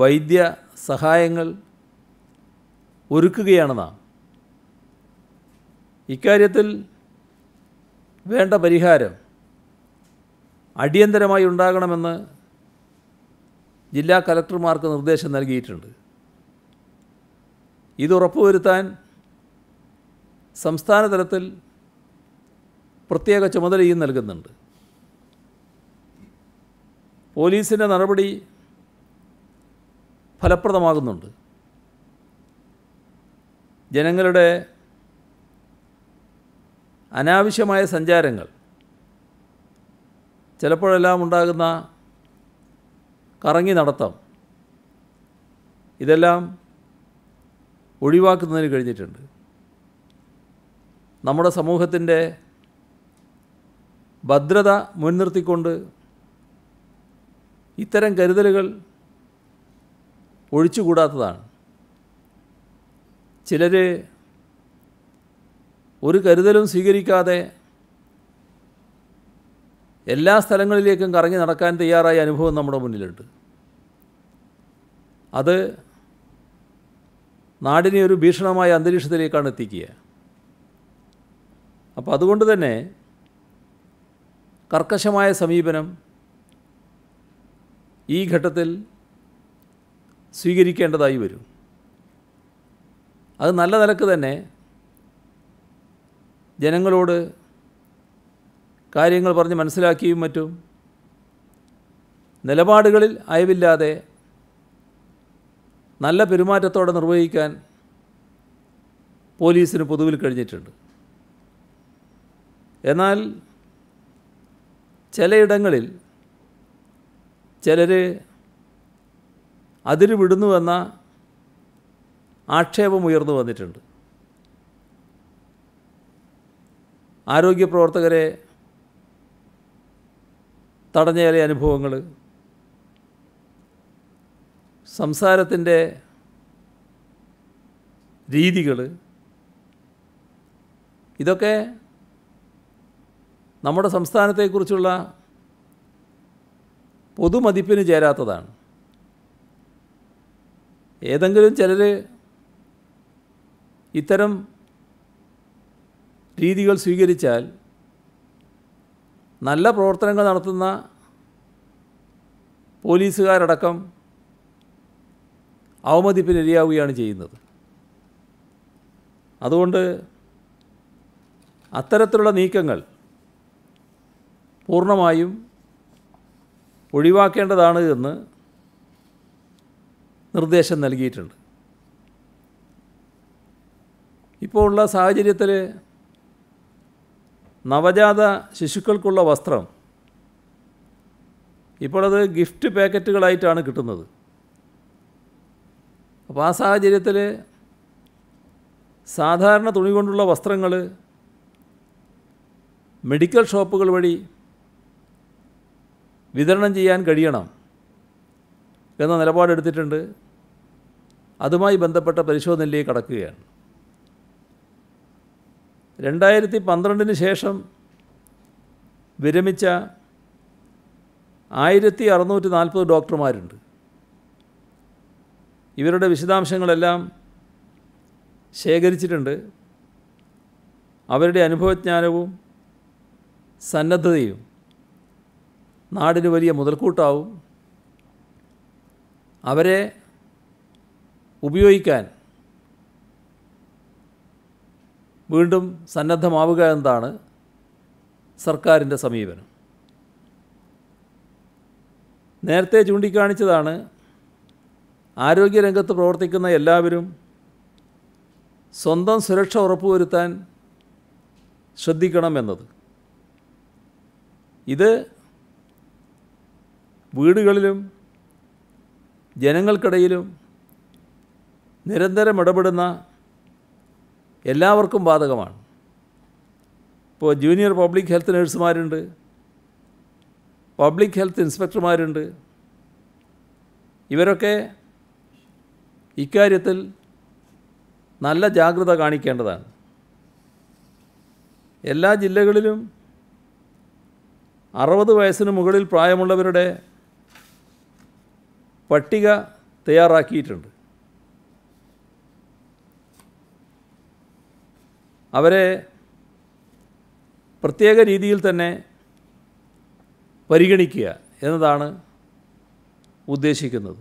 വൈദ്യ സഹായങ്ങൾ ഒരുക്കുകയാണ് നാം ഇക്കാര്യത്തിൽ വേണ്ട പരിഹാരം അടിയന്തരമായി ഉണ്ടാകണമെന്ന് ജില്ലാ കലക്ടർമാർക്ക് നിർദ്ദേശം നൽകിയിട്ടുണ്ട് ഇത് ഉറപ്പുവരുത്താൻ സംസ്ഥാന തലത്തിൽ പ്രത്യേക ചുമതലയും നൽകുന്നുണ്ട് പോലീസിൻ്റെ നടപടി ഫലപ്രദമാകുന്നുണ്ട് ജനങ്ങളുടെ അനാവശ്യമായ സഞ്ചാരങ്ങൾ ചിലപ്പോഴെല്ലാം ഉണ്ടാകുന്ന കറങ്ങി നടത്തം ഇതെല്ലാം ഒഴിവാക്കുന്നതിന് കഴിഞ്ഞിട്ടുണ്ട് നമ്മുടെ സമൂഹത്തിൻ്റെ ഭദ്രത മുൻനിർത്തിക്കൊണ്ട് ഇത്തരം കരുതലുകൾ ഒഴിച്ചുകൂടാത്തതാണ് ചിലർ ഒരു കരുതലും സ്വീകരിക്കാതെ എല്ലാ സ്ഥലങ്ങളിലേക്കും കറങ്ങി നടക്കാൻ തയ്യാറായ അനുഭവം നമ്മുടെ മുന്നിലുണ്ട് അത് നാടിനെ ഒരു ഭീഷണമായ അന്തരീക്ഷത്തിലേക്കാണ് എത്തിക്കുക അപ്പോൾ അതുകൊണ്ട് തന്നെ കർക്കശമായ സമീപനം ഈ ഘട്ടത്തിൽ സ്വീകരിക്കേണ്ടതായി വരും അത് നല്ല നിലക്ക് തന്നെ ജനങ്ങളോട് കാര്യങ്ങൾ പറഞ്ഞ് മനസ്സിലാക്കിയും മറ്റും നിലപാടുകളിൽ അയവില്ലാതെ നല്ല പെരുമാറ്റത്തോടെ നിർവഹിക്കാൻ പോലീസിന് പൊതുവിൽ കഴിഞ്ഞിട്ടുണ്ട് എന്നാൽ ചിലയിടങ്ങളിൽ ചിലർ അതിര് വിടുന്നുവെന്ന ആക്ഷേപം ഉയർന്നു വന്നിട്ടുണ്ട് ആരോഗ്യ പ്രവർത്തകരെ തടഞ്ഞ അനുഭവങ്ങൾ സംസാരത്തിൻ്റെ രീതികൾ ഇതൊക്കെ നമ്മുടെ സംസ്ഥാനത്തെക്കുറിച്ചുള്ള പൊതുമതിപ്പിന് ചേരാത്തതാണ് ഏതെങ്കിലും ചിലർ ഇത്തരം രീതികൾ സ്വീകരിച്ചാൽ നല്ല പ്രവർത്തനങ്ങൾ നടത്തുന്ന പോലീസുകാരടക്കം അവമതിപ്പിനിരയാവുകയാണ് ചെയ്യുന്നത് അതുകൊണ്ട് അത്തരത്തിലുള്ള നീക്കങ്ങൾ പൂർണ്ണമായും ഒഴിവാക്കേണ്ടതാണ് എന്ന് നിർദ്ദേശം നൽകിയിട്ടുണ്ട് ഇപ്പോൾ ഉള്ള സാഹചര്യത്തിൽ നവജാത ശിശുക്കൾക്കുള്ള വസ്ത്രം ഇപ്പോഴത് ഗിഫ്റ്റ് പാക്കറ്റുകളായിട്ടാണ് കിട്ടുന്നത് അപ്പോൾ ആ സാഹചര്യത്തിൽ സാധാരണ തുണി കൊണ്ടുള്ള വസ്ത്രങ്ങൾ മെഡിക്കൽ ഷോപ്പുകൾ വഴി വിതരണം ചെയ്യാൻ കഴിയണം എന്ന നിലപാടെടുത്തിട്ടുണ്ട് അതുമായി ബന്ധപ്പെട്ട പരിശോധനയിലേക്ക് കടക്കുകയാണ് രണ്ടായിരത്തി പന്ത്രണ്ടിന് ശേഷം വിരമിച്ച ആയിരത്തി അറുന്നൂറ്റി നാൽപ്പത് ഡോക്ടർമാരുണ്ട് ഇവരുടെ വിശദാംശങ്ങളെല്ലാം ശേഖരിച്ചിട്ടുണ്ട് അവരുടെ അനുഭവജ്ഞാനവും സന്നദ്ധതയും നാടിന് വലിയ മുതൽക്കൂട്ടാവും അവരെ ഉപയോഗിക്കാൻ വീണ്ടും സന്നദ്ധമാവുക എന്നതാണ് സർക്കാരിൻ്റെ സമീപനം നേരത്തെ ചൂണ്ടിക്കാണിച്ചതാണ് ആരോഗ്യരംഗത്ത് പ്രവർത്തിക്കുന്ന എല്ലാവരും സ്വന്തം സുരക്ഷ ഉറപ്പുവരുത്താൻ ശ്രദ്ധിക്കണം എന്നത് ഇത് വീടുകളിലും ജനങ്ങൾക്കിടയിലും നിരന്തരം ഇടപെടുന്ന എല്ലാവർക്കും ബാധകമാണ് ഇപ്പോൾ ജൂനിയർ പബ്ലിക് ഹെൽത്ത് നേഴ്സുമാരുണ്ട് പബ്ലിക് ഹെൽത്ത് ഇൻസ്പെക്ടർമാരുണ്ട് ഇവരൊക്കെ ഇക്കാര്യത്തിൽ നല്ല ജാഗ്രത കാണിക്കേണ്ടതാണ് എല്ലാ ജില്ലകളിലും അറുപത് വയസ്സിന് മുകളിൽ പ്രായമുള്ളവരുടെ പട്ടിക തയ്യാറാക്കിയിട്ടുണ്ട് അവരെ പ്രത്യേക രീതിയിൽ തന്നെ പരിഗണിക്കുക എന്നതാണ് ഉദ്ദേശിക്കുന്നത്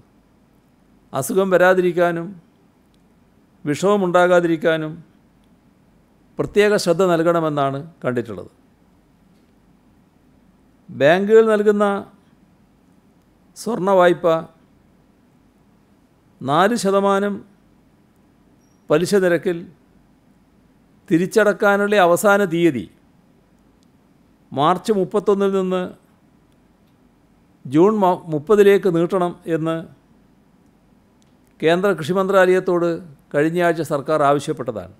അസുഖം വരാതിരിക്കാനും വിഷമമുണ്ടാകാതിരിക്കാനും പ്രത്യേക ശ്രദ്ധ നൽകണമെന്നാണ് കണ്ടിട്ടുള്ളത് ബാങ്കുകൾ നൽകുന്ന സ്വർണ്ണ വായ്പ നാല് ശതമാനം പലിശ നിരക്കിൽ തിരിച്ചടക്കാനുള്ള അവസാന തീയതി മാർച്ച് മുപ്പത്തൊന്നിൽ നിന്ന് ജൂൺ മുപ്പതിലേക്ക് നീട്ടണം എന്ന് കേന്ദ്ര കൃഷി മന്ത്രാലയത്തോട് കഴിഞ്ഞയാഴ്ച സർക്കാർ ആവശ്യപ്പെട്ടതാണ്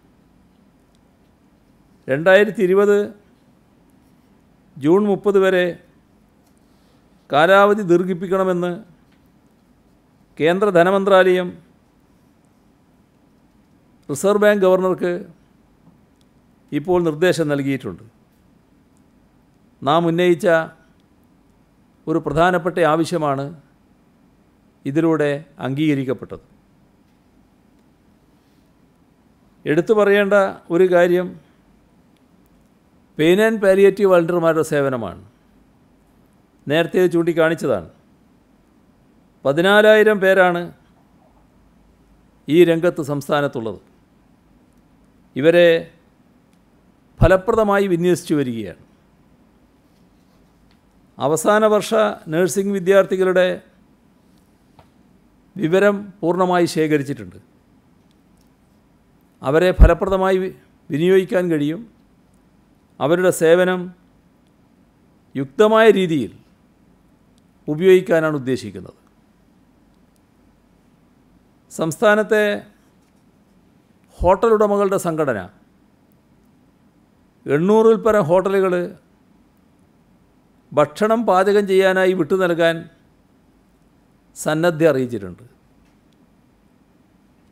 രണ്ടായിരത്തി ഇരുപത് ജൂൺ മുപ്പത് വരെ കാലാവധി ദീർഘിപ്പിക്കണമെന്ന് കേന്ദ്ര ധനമന്ത്രാലയം റിസർവ് ബാങ്ക് ഗവർണർക്ക് ഇപ്പോൾ നിർദ്ദേശം നൽകിയിട്ടുണ്ട് നാം ഉന്നയിച്ച ഒരു പ്രധാനപ്പെട്ട ആവശ്യമാണ് ഇതിലൂടെ അംഗീകരിക്കപ്പെട്ടത് എടുത്തു പറയേണ്ട ഒരു കാര്യം പെയിൻ ആൻഡ് പാലിയേറ്റീവ് വളണ്ടിയർമാരുടെ സേവനമാണ് നേരത്തെ ചൂണ്ടിക്കാണിച്ചതാണ് പതിനാലായിരം പേരാണ് ഈ രംഗത്ത് സംസ്ഥാനത്തുള്ളത് ഇവരെ ഫലപ്രദമായി വിന്യസിച്ചു വരികയാണ് അവസാന വർഷ നഴ്സിംഗ് വിദ്യാർത്ഥികളുടെ വിവരം പൂർണ്ണമായി ശേഖരിച്ചിട്ടുണ്ട് അവരെ ഫലപ്രദമായി വിനിയോഗിക്കാൻ കഴിയും അവരുടെ സേവനം യുക്തമായ രീതിയിൽ ഉപയോഗിക്കാനാണ് ഉദ്ദേശിക്കുന്നത് സംസ്ഥാനത്തെ ഹോട്ടൽ ഉടമകളുടെ സംഘടന എണ്ണൂറിൽ പരം ഹോട്ടലുകൾ ഭക്ഷണം പാചകം ചെയ്യാനായി വിട്ടു നൽകാൻ സന്നദ്ധ അറിയിച്ചിട്ടുണ്ട്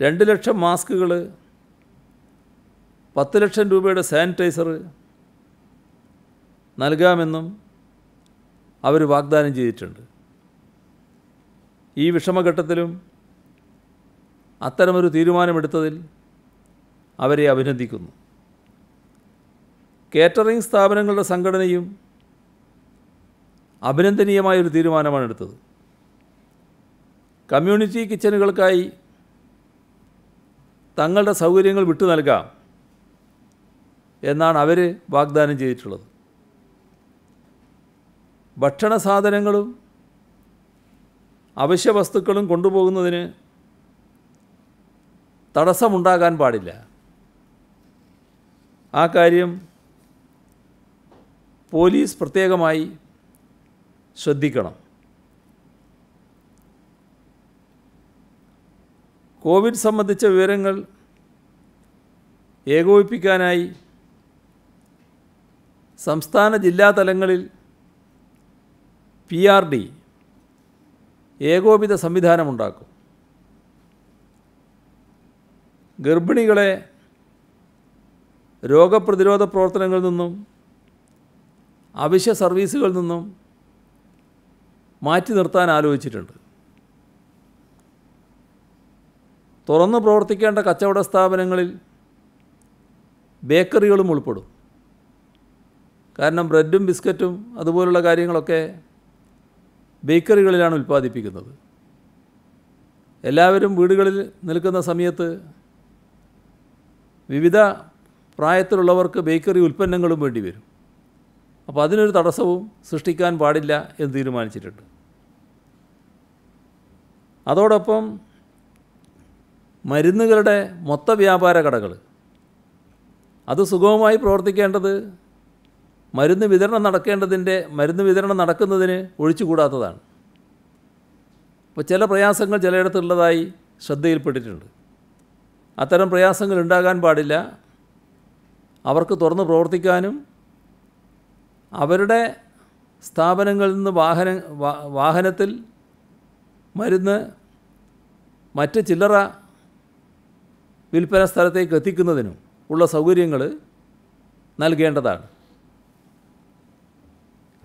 രണ്ട് ലക്ഷം മാസ്കുകൾ പത്ത് ലക്ഷം രൂപയുടെ സാനിറ്റൈസർ നൽകാമെന്നും അവർ വാഗ്ദാനം ചെയ്തിട്ടുണ്ട് ഈ വിഷമഘട്ടത്തിലും അത്തരമൊരു തീരുമാനമെടുത്തതിൽ അവരെ അഭിനന്ദിക്കുന്നു കേറ്ററിംഗ് സ്ഥാപനങ്ങളുടെ സംഘടനയും അഭിനന്ദനീയമായൊരു തീരുമാനമാണ് എടുത്തത് കമ്മ്യൂണിറ്റി കിച്ചനുകൾക്കായി തങ്ങളുടെ സൗകര്യങ്ങൾ വിട്ടു നൽകാം എന്നാണ് അവർ വാഗ്ദാനം ചെയ്തിട്ടുള്ളത് ഭക്ഷണ സാധനങ്ങളും അവശ്യ വസ്തുക്കളും കൊണ്ടുപോകുന്നതിന് തടസ്സമുണ്ടാകാൻ പാടില്ല ആ കാര്യം പോലീസ് പ്രത്യേകമായി ശ്രദ്ധിക്കണം കോവിഡ് സംബന്ധിച്ച വിവരങ്ങൾ ഏകോപിപ്പിക്കാനായി സംസ്ഥാന ജില്ലാ തലങ്ങളിൽ പി ആർ ഡി ഏകോപിത സംവിധാനമുണ്ടാക്കും ഗർഭിണികളെ രോഗപ്രതിരോധ പ്രവർത്തനങ്ങളിൽ നിന്നും അവശ്യ സർവീസുകളിൽ നിന്നും മാറ്റി നിർത്താൻ ആലോചിച്ചിട്ടുണ്ട് തുറന്ന് പ്രവർത്തിക്കേണ്ട കച്ചവട സ്ഥാപനങ്ങളിൽ ബേക്കറികളും ഉൾപ്പെടും കാരണം ബ്രെഡും ബിസ്ക്കറ്റും അതുപോലുള്ള കാര്യങ്ങളൊക്കെ ബേക്കറികളിലാണ് ഉൽപ്പാദിപ്പിക്കുന്നത് എല്ലാവരും വീടുകളിൽ നിൽക്കുന്ന സമയത്ത് വിവിധ പ്രായത്തിലുള്ളവർക്ക് ബേക്കറി ഉൽപ്പന്നങ്ങളും വേണ്ടി വരും അപ്പോൾ അതിനൊരു തടസ്സവും സൃഷ്ടിക്കാൻ പാടില്ല എന്ന് തീരുമാനിച്ചിട്ടുണ്ട് അതോടൊപ്പം മരുന്നുകളുടെ മൊത്ത വ്യാപാര കടകൾ അത് സുഗമമായി പ്രവർത്തിക്കേണ്ടത് മരുന്ന് വിതരണം നടക്കേണ്ടതിൻ്റെ മരുന്ന് വിതരണം നടക്കുന്നതിന് ഒഴിച്ചുകൂടാത്തതാണ് അപ്പോൾ ചില പ്രയാസങ്ങൾ ചിലയിടത്തുള്ളതായി ശ്രദ്ധയിൽപ്പെട്ടിട്ടുണ്ട് അത്തരം പ്രയാസങ്ങൾ ഉണ്ടാകാൻ പാടില്ല അവർക്ക് തുറന്ന് പ്രവർത്തിക്കാനും അവരുടെ സ്ഥാപനങ്ങളിൽ നിന്ന് വാഹന വാഹനത്തിൽ മരുന്ന് മറ്റ് ചില്ലറ വിൽപ്പന സ്ഥലത്തേക്ക് എത്തിക്കുന്നതിനും ഉള്ള സൗകര്യങ്ങൾ നൽകേണ്ടതാണ്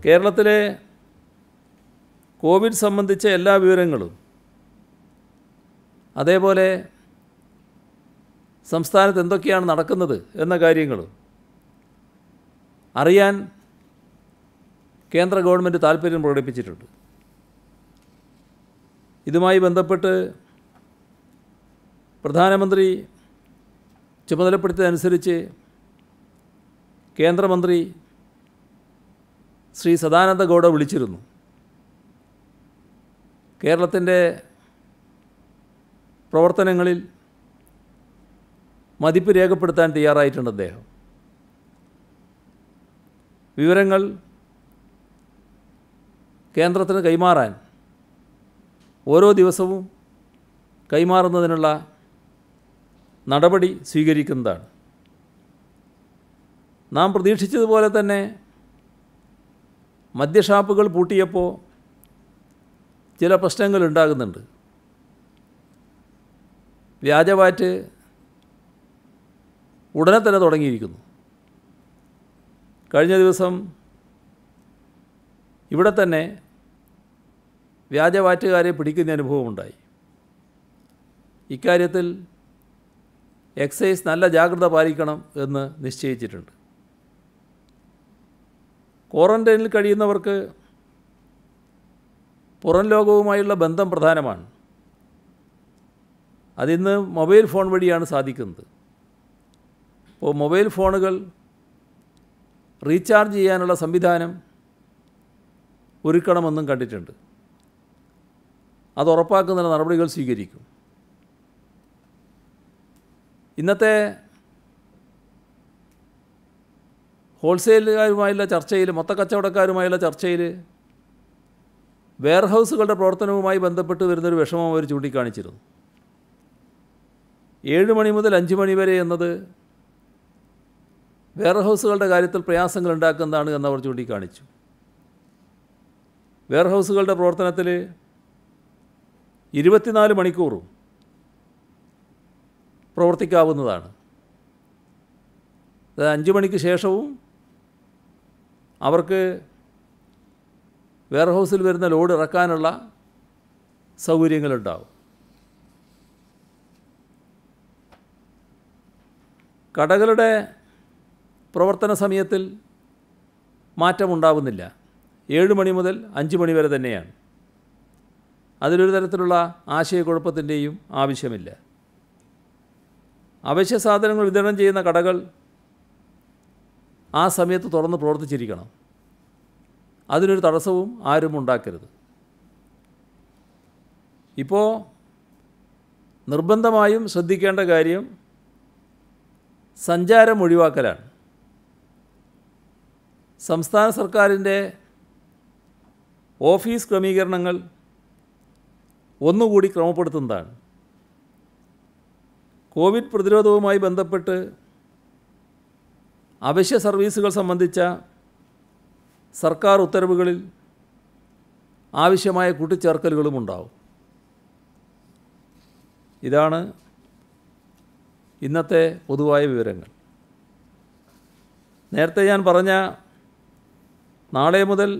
കേരളത്തിലെ കോവിഡ് സംബന്ധിച്ച എല്ലാ വിവരങ്ങളും അതേപോലെ സംസ്ഥാനത്ത് എന്തൊക്കെയാണ് നടക്കുന്നത് എന്ന കാര്യങ്ങൾ അറിയാൻ കേന്ദ്ര ഗവൺമെൻറ് താല്പര്യം പ്രകടിപ്പിച്ചിട്ടുണ്ട് ഇതുമായി ബന്ധപ്പെട്ട് പ്രധാനമന്ത്രി ചുമതലപ്പെടുത്തിയതനുസരിച്ച് കേന്ദ്രമന്ത്രി ശ്രീ സദാനന്ദ ഗൗഡ വിളിച്ചിരുന്നു കേരളത്തിൻ്റെ പ്രവർത്തനങ്ങളിൽ മതിപ്പ് രേഖപ്പെടുത്താൻ തയ്യാറായിട്ടുണ്ട് അദ്ദേഹം വിവരങ്ങൾ കേന്ദ്രത്തിന് കൈമാറാൻ ഓരോ ദിവസവും കൈമാറുന്നതിനുള്ള നടപടി സ്വീകരിക്കുന്നതാണ് നാം പ്രതീക്ഷിച്ചതുപോലെ തന്നെ മദ്യഷാപ്പുകൾ പൂട്ടിയപ്പോൾ ചില പ്രശ്നങ്ങൾ ഉണ്ടാകുന്നുണ്ട് വ്യാജവാറ്റ് ഉടനെ തന്നെ തുടങ്ങിയിരിക്കുന്നു കഴിഞ്ഞ ദിവസം ഇവിടെ തന്നെ വ്യാജവാറ്റുകാരെ പിടിക്കുന്ന അനുഭവമുണ്ടായി ഇക്കാര്യത്തിൽ എക്സൈസ് നല്ല ജാഗ്രത പാലിക്കണം എന്ന് നിശ്ചയിച്ചിട്ടുണ്ട് ക്വാറൻറ്റൈനിൽ കഴിയുന്നവർക്ക് പുറം ലോകവുമായുള്ള ബന്ധം പ്രധാനമാണ് അതിന്ന് മൊബൈൽ ഫോൺ വഴിയാണ് സാധിക്കുന്നത് ഇപ്പോൾ മൊബൈൽ ഫോണുകൾ റീചാർജ് ചെയ്യാനുള്ള സംവിധാനം ഒരുക്കണമെന്നും കണ്ടിട്ടുണ്ട് അത് ഉറപ്പാക്കുന്ന നടപടികൾ സ്വീകരിക്കും ഇന്നത്തെ ഹോൾസെയിലുകാരുമായുള്ള ചർച്ചയിൽ മൊത്തക്കച്ചവടക്കാരുമായുള്ള ചർച്ചയിൽ വെയർഹൗസുകളുടെ പ്രവർത്തനവുമായി ബന്ധപ്പെട്ട് വരുന്നൊരു വിഷമം അവർ ചൂണ്ടിക്കാണിച്ചിരുന്നു ഏഴ് മണി മുതൽ അഞ്ച് മണി വരെ എന്നത് ഹൗസുകളുടെ കാര്യത്തിൽ പ്രയാസങ്ങൾ ഉണ്ടാക്കുന്നതാണ് എന്ന് അവർ ചൂണ്ടിക്കാണിച്ചു ഹൗസുകളുടെ പ്രവർത്തനത്തിൽ ഇരുപത്തിനാല് മണിക്കൂറും പ്രവർത്തിക്കാവുന്നതാണ് അതായത് അഞ്ച് മണിക്ക് ശേഷവും അവർക്ക് ഹൗസിൽ വരുന്ന ലോഡ് ഇറക്കാനുള്ള സൗകര്യങ്ങളുണ്ടാവും കടകളുടെ പ്രവർത്തന സമയത്തിൽ മാറ്റമുണ്ടാവുന്നില്ല ഏഴ് മണി മുതൽ അഞ്ച് മണി വരെ തന്നെയാണ് അതിലൊരു തരത്തിലുള്ള ആശയക്കുഴപ്പത്തിൻ്റെയും ആവശ്യമില്ല അവശ്യ സാധനങ്ങൾ വിതരണം ചെയ്യുന്ന കടകൾ ആ സമയത്ത് തുറന്ന് പ്രവർത്തിച്ചിരിക്കണം അതിനൊരു തടസ്സവും ആരും ഉണ്ടാക്കരുത് ഇപ്പോൾ നിർബന്ധമായും ശ്രദ്ധിക്കേണ്ട കാര്യം സഞ്ചാരം ഒഴിവാക്കലാണ് സംസ്ഥാന സർക്കാരിൻ്റെ ഓഫീസ് ക്രമീകരണങ്ങൾ ഒന്നുകൂടി ക്രമപ്പെടുത്തുന്നതാണ് കോവിഡ് പ്രതിരോധവുമായി ബന്ധപ്പെട്ട് അവശ്യ സർവീസുകൾ സംബന്ധിച്ച സർക്കാർ ഉത്തരവുകളിൽ ആവശ്യമായ കൂട്ടിച്ചേർക്കലുകളും ഉണ്ടാവും ഇതാണ് ഇന്നത്തെ പൊതുവായ വിവരങ്ങൾ നേരത്തെ ഞാൻ പറഞ്ഞ നാളെ മുതൽ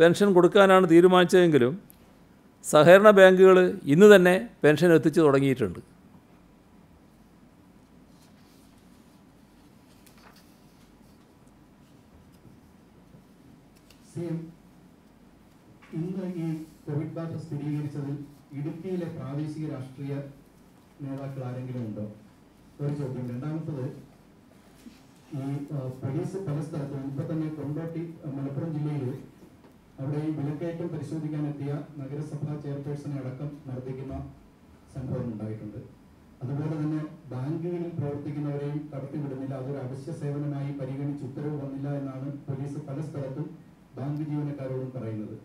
പെൻഷൻ കൊടുക്കാനാണ് തീരുമാനിച്ചതെങ്കിലും സഹകരണ ബാങ്കുകൾ ഇന്ന് തന്നെ പെൻഷൻ എത്തിച്ചു തുടങ്ങിയിട്ടുണ്ട് കോവിഡ് ബാധ സ്ഥിരീകരിച്ചതിൽ ഇടുക്കിയിലെ പ്രാദേശിക രാഷ്ട്രീയ നേതാക്കൾ ആരെങ്കിലും ഉണ്ടോ ഒരു ചോദ്യം രണ്ടാമത്തത് ഈ പോലീസ് പല സ്ഥലത്തും ഇപ്പൊ തന്നെ കൊണ്ടോട്ടി മലപ്പുറം ജില്ലയിൽ അവിടെ ഈ വിലക്കയറ്റം പരിശോധിക്കാനെത്തിയ നഗരസഭാ ചെയർപേഴ്സണെ അടക്കം മർദ്ദിക്കുന്ന സംഭവം ഉണ്ടായിട്ടുണ്ട് അതുപോലെ തന്നെ ബാങ്കുകളിൽ പ്രവർത്തിക്കുന്നവരെയും കടത്തിവിടുന്നില്ല അതൊരു അവശ്യ സേവനമായി പരിഗണിച്ച് ഉത്തരവ് വന്നില്ല എന്നാണ് പോലീസ് പല സ്ഥലത്തും ബാങ്ക് ജീവനക്കാരോടും പറയുന്നത്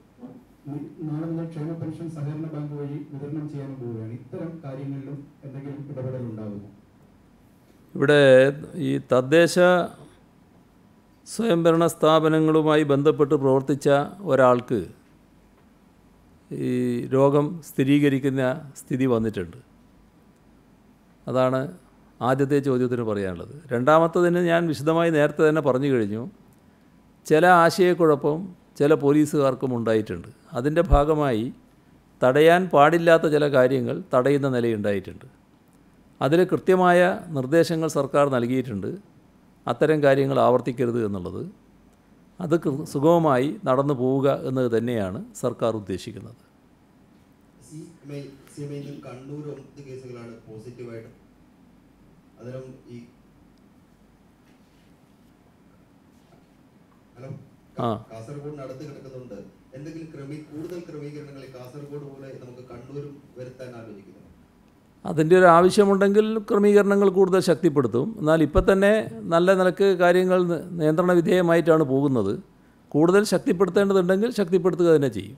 നാളെ മുതൽ ക്ഷേമ പെൻഷൻ സഹകരണ ബാങ്ക് വഴി വിതരണം ചെയ്യാനും പോവുകയാണ് ഇത്തരം കാര്യങ്ങളിലും എന്തെങ്കിലും ഇടപെടൽ ഉണ്ടാകുമോ ഇവിടെ ഈ തദ്ദേശ സ്വയംഭരണ സ്ഥാപനങ്ങളുമായി ബന്ധപ്പെട്ട് പ്രവർത്തിച്ച ഒരാൾക്ക് ഈ രോഗം സ്ഥിരീകരിക്കുന്ന സ്ഥിതി വന്നിട്ടുണ്ട് അതാണ് ആദ്യത്തെ ചോദ്യത്തിന് പറയാനുള്ളത് രണ്ടാമത്തതിന് ഞാൻ വിശദമായി നേരത്തെ തന്നെ പറഞ്ഞു കഴിഞ്ഞു ചില ആശയക്കുഴപ്പം ചില പോലീസുകാർക്കും ഉണ്ടായിട്ടുണ്ട് അതിൻ്റെ ഭാഗമായി തടയാൻ പാടില്ലാത്ത ചില കാര്യങ്ങൾ തടയുന്ന നിലയുണ്ടായിട്ടുണ്ട് അതിൽ കൃത്യമായ നിർദ്ദേശങ്ങൾ സർക്കാർ നൽകിയിട്ടുണ്ട് അത്തരം കാര്യങ്ങൾ ആവർത്തിക്കരുത് എന്നുള്ളത് അത് സുഗമമായി നടന്നു പോവുക എന്നത് തന്നെയാണ് സർക്കാർ ഉദ്ദേശിക്കുന്നത് കണ്ണൂർ ഈ ഹലോ കിടക്കുന്നുണ്ട് എന്തെങ്കിലും ക്രമീ കൂടുതൽ ക്രമീകരണങ്ങളെ കാസർഗോഡ് പോലെ നമുക്ക് കണ്ണൂരും വരുത്താൻ ആലോചിക്കുന്നു അതിൻ്റെ ഒരു ആവശ്യമുണ്ടെങ്കിൽ ക്രമീകരണങ്ങൾ കൂടുതൽ ശക്തിപ്പെടുത്തും എന്നാൽ ഇപ്പം തന്നെ നല്ല നിലക്ക് കാര്യങ്ങൾ നിയന്ത്രണ വിധേയമായിട്ടാണ് പോകുന്നത് കൂടുതൽ ശക്തിപ്പെടുത്തേണ്ടതുണ്ടെങ്കിൽ ശക്തിപ്പെടുത്തുക തന്നെ ചെയ്യും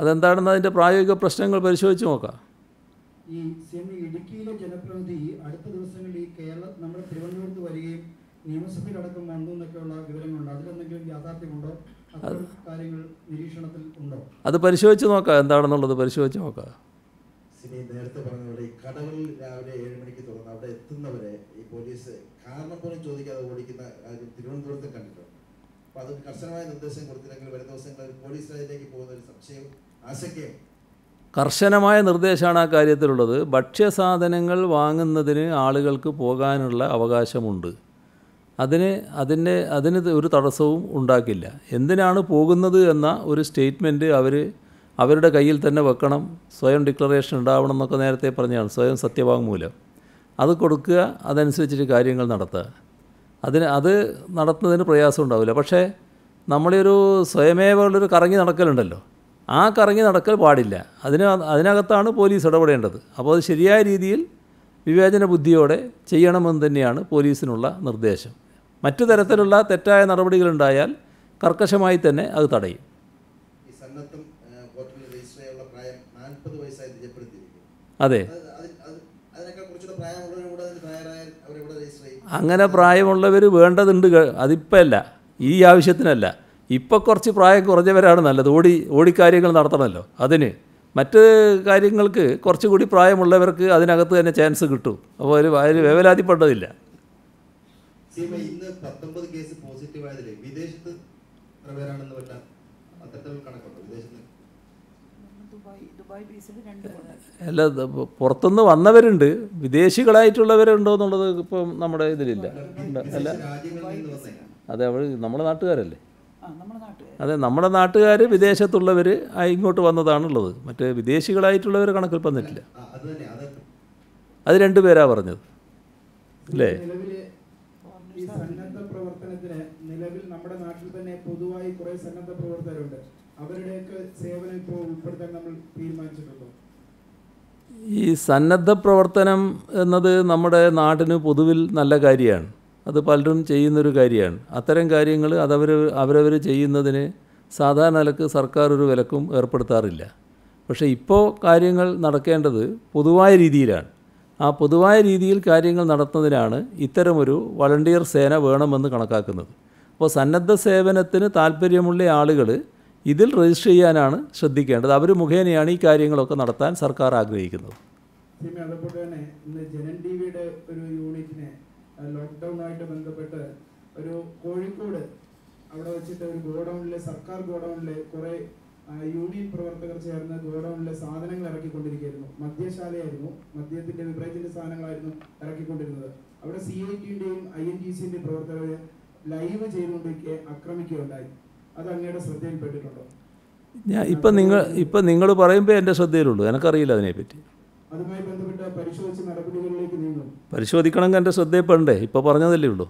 അതെന്താണെന്ന് അതിൻ്റെ പ്രായോഗിക പ്രശ്നങ്ങൾ പരിശോധിച്ച് നോക്കാം ഈ സെമി നിയമസഭയിലടക്കം വന്നു എന്നൊക്കെയുള്ള വിവരങ്ങളുണ്ട് അതിലെന്തെങ്കിലും യാഥാർത്ഥ്യമുണ്ടോ കാര്യങ്ങൾ നിരീക്ഷണത്തിൽ ഉണ്ടോ അത് പരിശോധിച്ച് നോക്കാം എന്താണെന്നുള്ളത് പരിശോധിച്ച് നോക്കാം സിനി നേരത്തെ പറഞ്ഞ ഈ കടകളിൽ രാവിലെ ഏഴ് മണിക്ക് തുറന്ന് അവിടെ എത്തുന്നവരെ ഈ പോലീസ് കാരണം പോലും ചോദിക്കാതെ ഓടിക്കുന്ന തിരുവനന്തപുരത്ത് കണ്ടിട്ടുണ്ട് അപ്പോൾ അത് കർശനമായ നിർദ്ദേശം കൊടുത്തില്ലെങ്കിൽ വരുന്ന ദിവസങ്ങളിൽ പോലീസ് അതിലേക്ക് പോകുന്ന ഒരു സംശയം ആശങ്കയും കർശനമായ നിർദ്ദേശമാണ് ആ കാര്യത്തിലുള്ളത് ഭക്ഷ്യസാധനങ്ങൾ വാങ്ങുന്നതിന് ആളുകൾക്ക് പോകാനുള്ള അവകാശമുണ്ട് അതിന് അതിൻ്റെ അതിന് ഒരു തടസ്സവും ഉണ്ടാക്കില്ല എന്തിനാണ് പോകുന്നത് എന്ന ഒരു സ്റ്റേറ്റ്മെൻറ്റ് അവർ അവരുടെ കയ്യിൽ തന്നെ വെക്കണം സ്വയം ഡിക്ലറേഷൻ ഉണ്ടാവണം എന്നൊക്കെ നേരത്തെ പറഞ്ഞാണ് സ്വയം സത്യവാങ്മൂലം അത് കൊടുക്കുക അതനുസരിച്ചിട്ട് കാര്യങ്ങൾ നടത്തുക അതിന് അത് നടത്തുന്നതിന് പ്രയാസം ഉണ്ടാവില്ല പക്ഷേ നമ്മളൊരു സ്വയമേവ ഉള്ളൊരു കറങ്ങി നടക്കലുണ്ടല്ലോ ആ കറങ്ങി നടക്കൽ പാടില്ല അതിന് അതിനകത്താണ് പോലീസ് ഇടപെടേണ്ടത് അപ്പോൾ അത് ശരിയായ രീതിയിൽ വിവേചന ബുദ്ധിയോടെ ചെയ്യണമെന്ന് തന്നെയാണ് പോലീസിനുള്ള നിർദ്ദേശം മറ്റു തരത്തിലുള്ള തെറ്റായ നടപടികളുണ്ടായാൽ കർക്കശമായി തന്നെ അത് തടയും അതെ അങ്ങനെ പ്രായമുള്ളവർ വേണ്ടതുണ്ട് അതിപ്പല്ല ഈ ആവശ്യത്തിനല്ല ഇപ്പോൾ കുറച്ച് പ്രായം കുറഞ്ഞവരാണ് നല്ലത് ഓടി ഓടിക്കാര്യങ്ങൾ നടത്തണമല്ലോ അതിന് മറ്റ് കാര്യങ്ങൾക്ക് കുറച്ചുകൂടി പ്രായമുള്ളവർക്ക് അതിനകത്ത് തന്നെ ചാൻസ് കിട്ടും അപ്പോൾ അവർ അതിൽ വേവലാതിപ്പെട്ടതില്ല സീമ ഇന്ന് പത്തൊമ്പത് കേസ് പോസിറ്റീവ് ആയതിൽ വിദേശത്ത് എത്ര പേരാണെന്ന് പറ്റാ അത്തരത്തിലുള്ള കണക്കുണ്ടോ വിദേശത്ത് അല്ല പുറത്തുനിന്ന് വന്നവരുണ്ട് വിദേശികളായിട്ടുള്ളവരുണ്ടോ എന്നുള്ളത് ഇപ്പം നമ്മുടെ ഇതിലില്ല അല്ല അതെ അവർ നമ്മുടെ നാട്ടുകാരല്ലേ അതെ നമ്മുടെ നാട്ടുകാർ വിദേശത്തുള്ളവർ ഇങ്ങോട്ട് വന്നതാണുള്ളത് മറ്റേ വിദേശികളായിട്ടുള്ളവർ കണക്കിൽ വന്നിട്ടില്ല അത് രണ്ടുപേരാ പറഞ്ഞത് അല്ലേ സന്നദ്ധ പ്രവർത്തനത്തിന് നിലവിൽ നമ്മുടെ നാട്ടിൽ തന്നെ പൊതുവായി കുറെ സന്നദ്ധ പ്രവർത്തകരുണ്ട് അവരുടെയൊക്കെ സേവനം ഇപ്പോൾ ഉൾപ്പെടുത്താൻ നമ്മൾ തീരുമാനിച്ചിട്ടുണ്ടോ ഈ സന്നദ്ധ പ്രവർത്തനം എന്നത് നമ്മുടെ നാടിന് പൊതുവിൽ നല്ല കാര്യമാണ് അത് പലരും ചെയ്യുന്നൊരു കാര്യമാണ് അത്തരം കാര്യങ്ങൾ അതവർ അവരവർ ചെയ്യുന്നതിന് സാധാരണ നിലക്ക് സർക്കാർ ഒരു വിലക്കും ഏർപ്പെടുത്താറില്ല പക്ഷേ ഇപ്പോൾ കാര്യങ്ങൾ നടക്കേണ്ടത് പൊതുവായ രീതിയിലാണ് ആ പൊതുവായ രീതിയിൽ കാര്യങ്ങൾ നടത്തുന്നതിനാണ് ഇത്തരമൊരു വളണ്ടിയർ സേന വേണമെന്ന് കണക്കാക്കുന്നത് അപ്പോൾ സന്നദ്ധ സേവനത്തിന് താല്പര്യമുള്ള ആളുകൾ ഇതിൽ രജിസ്റ്റർ ചെയ്യാനാണ് ശ്രദ്ധിക്കേണ്ടത് അവർ മുഖേനയാണ് ഈ കാര്യങ്ങളൊക്കെ നടത്താൻ സർക്കാർ ആഗ്രഹിക്കുന്നത് ജനൻ ഒരു യൂണിറ്റിനെ ലോക്ക്ഡൗണായിട്ട് ഒരു കോഴിക്കോട് അവിടെ വെച്ചിട്ട് ഒരു ഗോഡൗണിലെ സർക്കാർ ഗോഡൗണിലെ കുറേ യൂണിയൻ പ്രവർത്തകർ ചേർന്ന് ഗോഡൌണിലെ സാധനങ്ങൾ ഇറക്കിക്കൊണ്ടിരിക്കുകയായിരുന്നു മദ്യശാലയായിരുന്നു മദ്യത്തിന്റെ വിപ്രയത്തിന്റെ സാധനങ്ങളായിരുന്നു ഇറക്കിക്കൊണ്ടിരുന്നത് അവിടെ സി ഐ ടിയുടെയും ഐ എൻ ടി സിന്റെയും പ്രവർത്തകരെ ലൈവ് ചെയ്തുകൊണ്ടിരിക്കെ ആക്രമിക്കുകയുണ്ടായി അത് അങ്ങയുടെ ശ്രദ്ധയിൽപ്പെട്ടിട്ടുണ്ടോ ഞാൻ ഇപ്പം നിങ്ങൾ ഇപ്പം നിങ്ങൾ പറയുമ്പോൾ എൻ്റെ ശ്രദ്ധയിലുള്ളൂ എനിക്കറിയില്ല അതിനെപ്പറ്റി അതുമായി പരിശോധിച്ച് പരിശോധിക്കണമെങ്കിൽ എൻ്റെ പെണ്ടേ ഇപ്പോൾ പറഞ്ഞതല്ലേ ഉള്ളൂ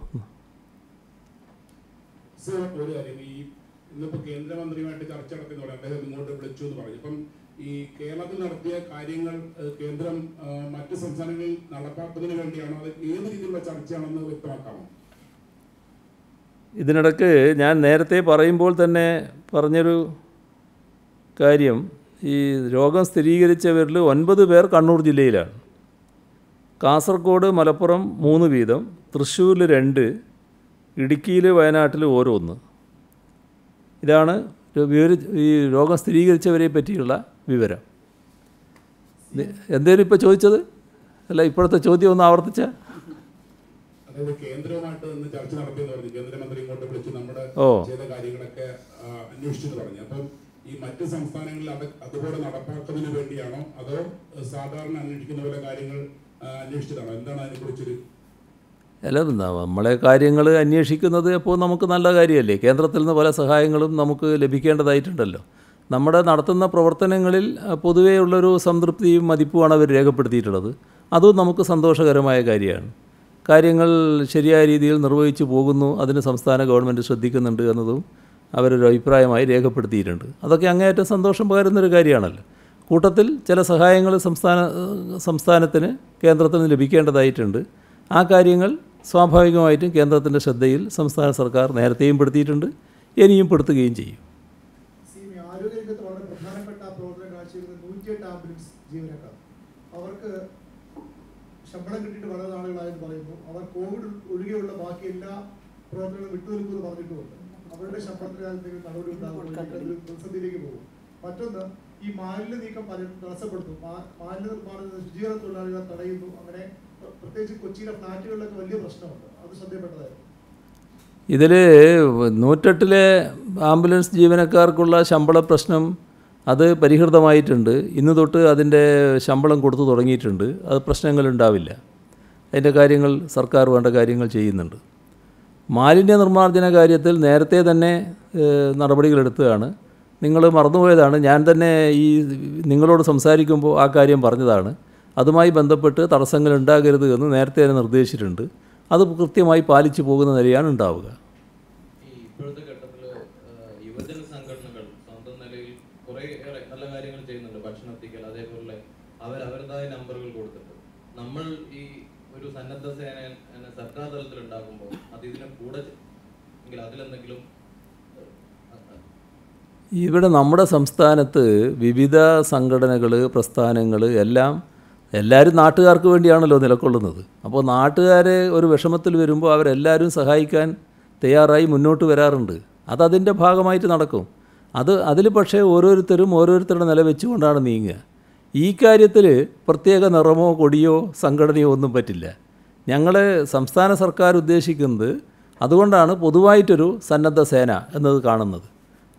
ഇന്നിപ്പോൾ കേന്ദ്രമന്ത്രിയുമായിട്ട് ചർച്ച നടത്തിയതോടെ അദ്ദേഹം ഇങ്ങോട്ട് വിളിച്ചു എന്ന് പറഞ്ഞു ഇപ്പം ഈ കേരളത്തിൽ നടത്തിയ കാര്യങ്ങൾ കേന്ദ്രം മറ്റു സംസ്ഥാനങ്ങളിൽ നടപ്പാക്കുന്നതിന് വേണ്ടിയാണോ അത് ഏത് രീതിയിലുള്ള ചർച്ചയാണെന്ന് വ്യക്തമാക്കാമോ ഇതിനിടക്ക് ഞാൻ നേരത്തെ പറയുമ്പോൾ തന്നെ പറഞ്ഞൊരു കാര്യം ഈ രോഗം സ്ഥിരീകരിച്ചവരിൽ ഒൻപത് പേർ കണ്ണൂർ ജില്ലയിലാണ് കാസർഗോഡ് മലപ്പുറം മൂന്ന് വീതം തൃശ്ശൂരിൽ രണ്ട് ഇടുക്കിയിൽ വയനാട്ടിൽ ഓരോന്ന് ഇതാണ് ഈ രോഗം സ്ഥിരീകരിച്ചവരെ പറ്റിയുള്ള വിവരം എന്തേലും ഇപ്പോൾ ചോദിച്ചത് അല്ല ഇപ്പോഴത്തെ ചോദ്യം ഒന്ന് ആവർത്തിച്ച ഓ ചർച്ച ഇങ്ങോട്ട് വിളിച്ചു നമ്മുടെ ചെയ്ത പറഞ്ഞു ഈ സംസ്ഥാനങ്ങളിൽ അതുപോലെ നടപ്പാക്കുന്നതിന് വേണ്ടിയാണോ അതോ സാധാരണ അന്വേഷിക്കുന്ന പോലെ കാര്യങ്ങൾ അന്വേഷിച്ചതാണോ എന്താണ് അതിനെക്കുറിച്ചൊരു അല്ല നമ്മളെ കാര്യങ്ങൾ അന്വേഷിക്കുന്നത് എപ്പോൾ നമുക്ക് നല്ല കാര്യമല്ലേ കേന്ദ്രത്തിൽ നിന്ന് പല സഹായങ്ങളും നമുക്ക് ലഭിക്കേണ്ടതായിട്ടുണ്ടല്ലോ നമ്മുടെ നടത്തുന്ന പ്രവർത്തനങ്ങളിൽ പൊതുവേ ഉള്ളൊരു സംതൃപ്തിയും മതിപ്പുമാണ് അവർ രേഖപ്പെടുത്തിയിട്ടുള്ളത് അതും നമുക്ക് സന്തോഷകരമായ കാര്യമാണ് കാര്യങ്ങൾ ശരിയായ രീതിയിൽ നിർവഹിച്ചു പോകുന്നു അതിന് സംസ്ഥാന ഗവൺമെൻറ് ശ്രദ്ധിക്കുന്നുണ്ട് എന്നതും അവരൊരു അഭിപ്രായമായി രേഖപ്പെടുത്തിയിട്ടുണ്ട് അതൊക്കെ അങ്ങേയറ്റം സന്തോഷം പകരുന്നൊരു കാര്യമാണല്ലോ കൂട്ടത്തിൽ ചില സഹായങ്ങൾ സംസ്ഥാന സംസ്ഥാനത്തിന് കേന്ദ്രത്തിൽ നിന്ന് ലഭിക്കേണ്ടതായിട്ടുണ്ട് ആ കാര്യങ്ങൾ സ്വാഭാവികമായിട്ടും കേന്ദ്രത്തിൻ്റെ ശ്രദ്ധയിൽ സംസ്ഥാന സർക്കാർ നേരത്തെയും പെടുത്തിയിട്ടുണ്ട് ഇനിയും പെടുത്തുകയും ചെയ്യും അവർക്ക് ശമ്പളം വളരെ പറയുന്നു അവർ കോവിഡ് അവരുടെ പോകും മറ്റൊന്ന് ഈ മാലിന്യ നീക്കം പല തടസ്സപ്പെടുന്നു മാലിന്യ നിർമ്മാണ ശുചീകരണ തൊഴിലാളികളെ തടയുന്നു അങ്ങനെ പ്രത്യേകിച്ച് കൊച്ചിയിലെ ഫ്ലാറ്റുകളിലൊക്കെ വലിയ പ്രശ്നമുണ്ട് അത് ശ്രദ്ധയപ്പെട്ടതായിരുന്നു ഇതിൽ നൂറ്റെട്ടിലെ ആംബുലൻസ് ജീവനക്കാർക്കുള്ള ശമ്പള പ്രശ്നം അത് പരിഹൃതമായിട്ടുണ്ട് ഇന്ന് തൊട്ട് അതിൻ്റെ ശമ്പളം കൊടുത്തു തുടങ്ങിയിട്ടുണ്ട് അത് പ്രശ്നങ്ങളുണ്ടാവില്ല അതിൻ്റെ കാര്യങ്ങൾ സർക്കാർ വേണ്ട കാര്യങ്ങൾ ചെയ്യുന്നുണ്ട് മാലിന്യ നിർമ്മാർജ്ജന കാര്യത്തിൽ നേരത്തെ തന്നെ നടപടികളെടുത്തതാണ് നിങ്ങൾ മറന്നുപോയതാണ് ഞാൻ തന്നെ ഈ നിങ്ങളോട് സംസാരിക്കുമ്പോൾ ആ കാര്യം പറഞ്ഞതാണ് അതുമായി ബന്ധപ്പെട്ട് തടസ്സങ്ങൾ ഉണ്ടാകരുത് എന്ന് നേരത്തെ തന്നെ നിർദ്ദേശിച്ചിട്ടുണ്ട് അത് കൃത്യമായി പാലിച്ചു പോകുന്ന നിലയാണ് ഉണ്ടാവുക ഇപ്പോഴത്തെ ഘട്ടത്തിൽ യുവജന സംഘടനകൾ സ്വന്തം കാര്യങ്ങൾ ചെയ്യുന്നുണ്ട് അതേപോലെ അവർ നമ്പറുകൾ നമ്മൾ ഈ ഒരു സന്നദ്ധ സേന ഉണ്ടാകുമ്പോൾ ഇവിടെ നമ്മുടെ സംസ്ഥാനത്ത് വിവിധ സംഘടനകൾ പ്രസ്ഥാനങ്ങൾ എല്ലാം എല്ലാവരും നാട്ടുകാർക്ക് വേണ്ടിയാണല്ലോ നിലകൊള്ളുന്നത് അപ്പോൾ നാട്ടുകാരെ ഒരു വിഷമത്തിൽ വരുമ്പോൾ അവരെല്ലാവരും സഹായിക്കാൻ തയ്യാറായി മുന്നോട്ട് വരാറുണ്ട് അതതിൻ്റെ ഭാഗമായിട്ട് നടക്കും അത് അതിൽ പക്ഷേ ഓരോരുത്തരും ഓരോരുത്തരുടെ നില വെച്ചുകൊണ്ടാണ് നീങ്ങുക ഈ കാര്യത്തിൽ പ്രത്യേക നിറമോ കൊടിയോ സംഘടനയോ ഒന്നും പറ്റില്ല ഞങ്ങൾ സംസ്ഥാന സർക്കാർ ഉദ്ദേശിക്കുന്നത് അതുകൊണ്ടാണ് പൊതുവായിട്ടൊരു സന്നദ്ധ സേന എന്നത് കാണുന്നത്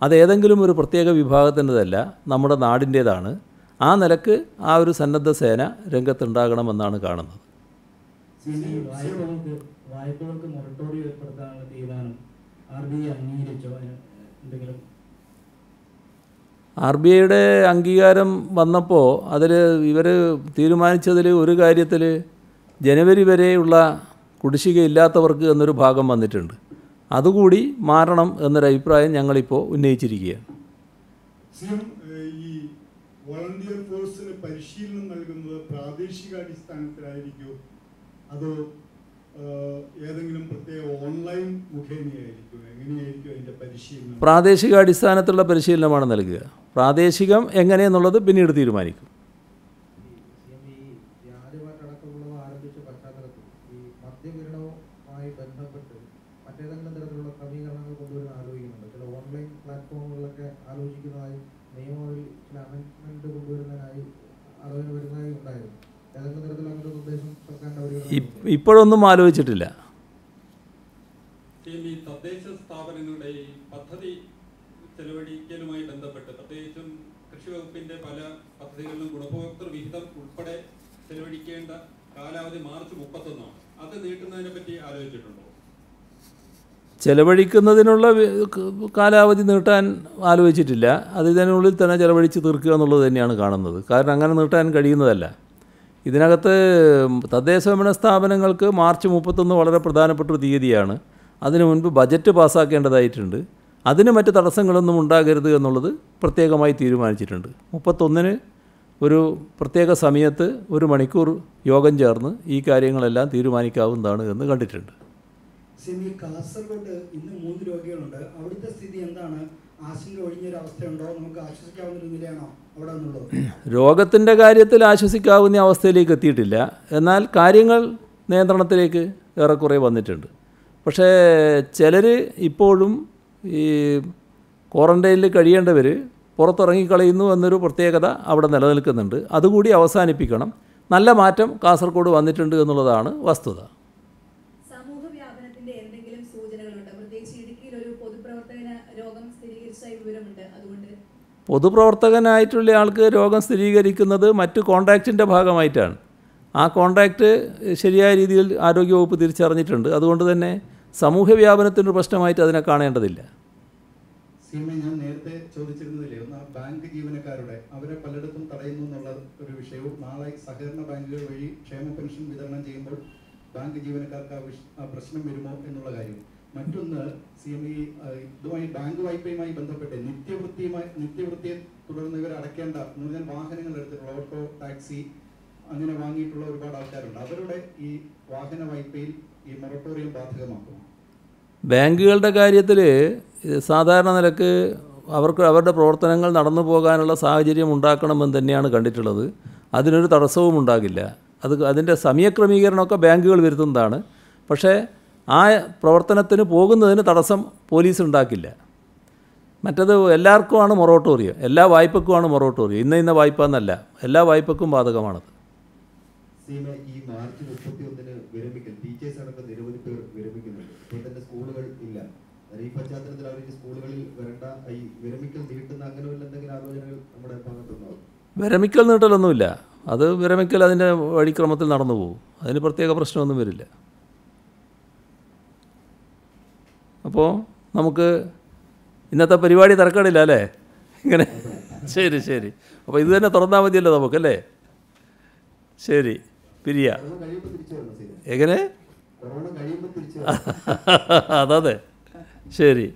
അത് ഏതെങ്കിലും ഒരു പ്രത്യേക വിഭാഗത്തിൻ്റെതല്ല നമ്മുടെ നാടിൻ്റേതാണ് ആ നിലക്ക് ആ ഒരു സന്നദ്ധ സേന രംഗത്തുണ്ടാകണമെന്നാണ് കാണുന്നത് മൊറട്ടോറിയം ഏർപ്പെടുത്താനുള്ള തീരുമാനം ആർ ബി എന്തെങ്കിലും ഐയുടെ അംഗീകാരം വന്നപ്പോൾ അതിൽ ഇവർ തീരുമാനിച്ചതിൽ ഒരു കാര്യത്തിൽ ജനുവരി വരെയുള്ള കുടിശ്ശിക ഇല്ലാത്തവർക്ക് എന്നൊരു ഭാഗം വന്നിട്ടുണ്ട് അതുകൂടി മാറണം അഭിപ്രായം ഞങ്ങളിപ്പോൾ ഉന്നയിച്ചിരിക്കുകയാണ് വോളണ്ടിയർ ഫോഴ്സിന് പരിശീലനം നൽകുന്നത് പ്രാദേശിക അടിസ്ഥാനത്തിലായിരിക്കും അതോ ഏതെങ്കിലും പ്രത്യേക ഓൺലൈൻ മുഖേനയായിരിക്കും എങ്ങനെയായിരിക്കും അതിൻ്റെ പരിശീലനം പ്രാദേശിക അടിസ്ഥാനത്തിലുള്ള പരിശീലനമാണ് നൽകുക പ്രാദേശികം എങ്ങനെയെന്നുള്ളത് പിന്നീട് തീരുമാനിക്കും ചില ഓൺലൈൻ പ്ലാറ്റ്ഫോമുകളിലൊക്കെ ആലോചിക്കുന്നതായി നിയമങ്ങളിൽ ചില അമെൻമെന്റ് കൊണ്ടുവരുന്നതിനായി അറിവിന് വരുന്നതായി ഉണ്ടായിരുന്നു ഇപ്പോഴൊന്നും ആലോചിച്ചിട്ടില്ല ഈ തദ്ദേശ സ്ഥാപനങ്ങളുടെ പദ്ധതി ബന്ധപ്പെട്ട് കൃഷി വകുപ്പിന്റെ പല വിഹിതം ഉൾപ്പെടെ ചെലവഴിക്കേണ്ട കാലാവധി മാർച്ച് മുപ്പത്തൊന്നാണ് അത് നീട്ടുന്നതിനെ പറ്റി ആലോചിച്ചിട്ടുണ്ടോ ചെലവഴിക്കുന്നതിനുള്ള കാലാവധി നീട്ടാൻ ആലോചിച്ചിട്ടില്ല അത് ഇതിനുള്ളിൽ തന്നെ ചിലവഴിച്ച് തീർക്കുക എന്നുള്ളത് തന്നെയാണ് കാണുന്നത് കാരണം അങ്ങനെ നീട്ടാൻ കഴിയുന്നതല്ല ഇതിനകത്ത് സ്വയംഭരണ സ്ഥാപനങ്ങൾക്ക് മാർച്ച് മുപ്പത്തൊന്ന് വളരെ പ്രധാനപ്പെട്ട ഒരു തീയതിയാണ് അതിനു മുൻപ് ബജറ്റ് പാസ്സാക്കേണ്ടതായിട്ടുണ്ട് അതിന് മറ്റ് തടസ്സങ്ങളൊന്നും ഉണ്ടാകരുത് എന്നുള്ളത് പ്രത്യേകമായി തീരുമാനിച്ചിട്ടുണ്ട് മുപ്പത്തൊന്നിന് ഒരു പ്രത്യേക സമയത്ത് ഒരു മണിക്കൂർ യോഗം ചേർന്ന് ഈ കാര്യങ്ങളെല്ലാം തീരുമാനിക്കാവുന്നതാണ് എന്ന് കണ്ടിട്ടുണ്ട് സെമി കാസർഗോഡ് ഇന്ന് മൂന്ന് രോഗികളുണ്ട് അവിടുത്തെ സ്ഥിതി എന്താണ് ആശങ്ക ഒഴിഞ്ഞൊരവസ്ഥയുണ്ടോ നമുക്ക് ആശ്വസിക്കാവുന്ന നിലയാണോ അവിടെ നിന്നുള്ളത് രോഗത്തിൻ്റെ കാര്യത്തിൽ ആശ്വസിക്കാവുന്ന അവസ്ഥയിലേക്ക് എത്തിയിട്ടില്ല എന്നാൽ കാര്യങ്ങൾ നിയന്ത്രണത്തിലേക്ക് ഏറെക്കുറെ വന്നിട്ടുണ്ട് പക്ഷേ ചിലർ ഇപ്പോഴും ഈ ക്വാറൻറ്റൈനിൽ കഴിയേണ്ടവർ പുറത്തിറങ്ങിക്കളയുന്നു എന്നൊരു പ്രത്യേകത അവിടെ നിലനിൽക്കുന്നുണ്ട് അതുകൂടി അവസാനിപ്പിക്കണം നല്ല മാറ്റം കാസർഗോഡ് വന്നിട്ടുണ്ട് എന്നുള്ളതാണ് വസ്തുത പൊതുപ്രവർത്തകനായിട്ടുള്ള ആൾക്ക് രോഗം സ്ഥിരീകരിക്കുന്നത് മറ്റു കോൺട്രാക്റ്റിൻ്റെ ഭാഗമായിട്ടാണ് ആ കോൺട്രാക്റ്റ് ശരിയായ രീതിയിൽ ആരോഗ്യവകുപ്പ് തിരിച്ചറിഞ്ഞിട്ടുണ്ട് അതുകൊണ്ട് തന്നെ സമൂഹ വ്യാപനത്തിൻ്റെ പ്രശ്നമായിട്ട് അതിനെ കാണേണ്ടതില്ല ഞാൻ നേരത്തെ ചോദിച്ചിരുന്നതില്ലേ ഒന്ന് ബാങ്ക് ജീവനക്കാരുടെ അവരെ പലയിടത്തും തടയുന്നു എന്നുള്ള ഒരു വിഷയവും നാളെ സഹകരണ ബാങ്കുകൾ വഴി ക്ഷേമ പെൻഷൻ വിതരണം ചെയ്യുമ്പോൾ ബാങ്ക് ജീവനക്കാർക്ക് ആ പ്രശ്നം വരുമോ എന്നുള്ള കാര്യവും മറ്റൊന്ന് സി എം ഇ ഇതുമായി ബാങ്ക് വായ്പയുമായി ബന്ധപ്പെട്ട് നിത്യവൃത്തിയുമായി നിത്യവൃത്തിയെ തുടർന്ന് ഇവർ അടയ്ക്കേണ്ട എന്ന് പറഞ്ഞാൽ വാഹനങ്ങൾ എടുത്തിട്ടുള്ള ഓട്ടോ ടാക്സി അങ്ങനെ വാങ്ങിയിട്ടുള്ള ഒരുപാട് ആൾക്കാരുണ്ട് അവരുടെ ഈ വാഹന വായ്പയിൽ ഈ മൊറട്ടോറിയം ബാധകമാക്കും ബാങ്കുകളുടെ കാര്യത്തിൽ സാധാരണ നിലക്ക് അവർക്ക് അവരുടെ പ്രവർത്തനങ്ങൾ നടന്നു പോകാനുള്ള സാഹചര്യം ഉണ്ടാക്കണമെന്ന് തന്നെയാണ് കണ്ടിട്ടുള്ളത് അതിനൊരു തടസ്സവും ഉണ്ടാകില്ല അത് അതിൻ്റെ സമയക്രമീകരണമൊക്കെ ബാങ്കുകൾ വരുത്തുന്നതാണ് പക്ഷേ ആ പ്രവർത്തനത്തിന് പോകുന്നതിന് തടസ്സം പോലീസ് ഉണ്ടാക്കില്ല മറ്റത് എല്ലാവർക്കുമാണ് മൊറോട്ടോറിയം എല്ലാ വായ്പക്കുമാണ് മൊറോട്ടോറിയം ഇന്ന ഇന്ന വായ്പ എന്നല്ല എല്ലാ വായ്പക്കും ബാധകമാണത് ഈ മാർച്ച് സ്കൂളുകൾ ഇല്ല സ്കൂളുകളിൽ വിരമിക്കൽ എന്തെങ്കിലും നമ്മുടെ വിരമിക്കൽ നീട്ടലൊന്നുമില്ല അത് വിരമിക്കൽ അതിൻ്റെ വഴിക്രമത്തിൽ നടന്നു പോകും അതിന് പ്രത്യേക പ്രശ്നമൊന്നും വരില്ല അപ്പോൾ നമുക്ക് ഇന്നത്തെ പരിപാടി തിരക്കടില്ല അല്ലേ ഇങ്ങനെ ശരി ശരി അപ്പോൾ ഇത് തന്നെ തുറന്നാൽ മതിയല്ലോ നമുക്കല്ലേ ശരി പിരിയ എങ്ങനെ അതെ ശരി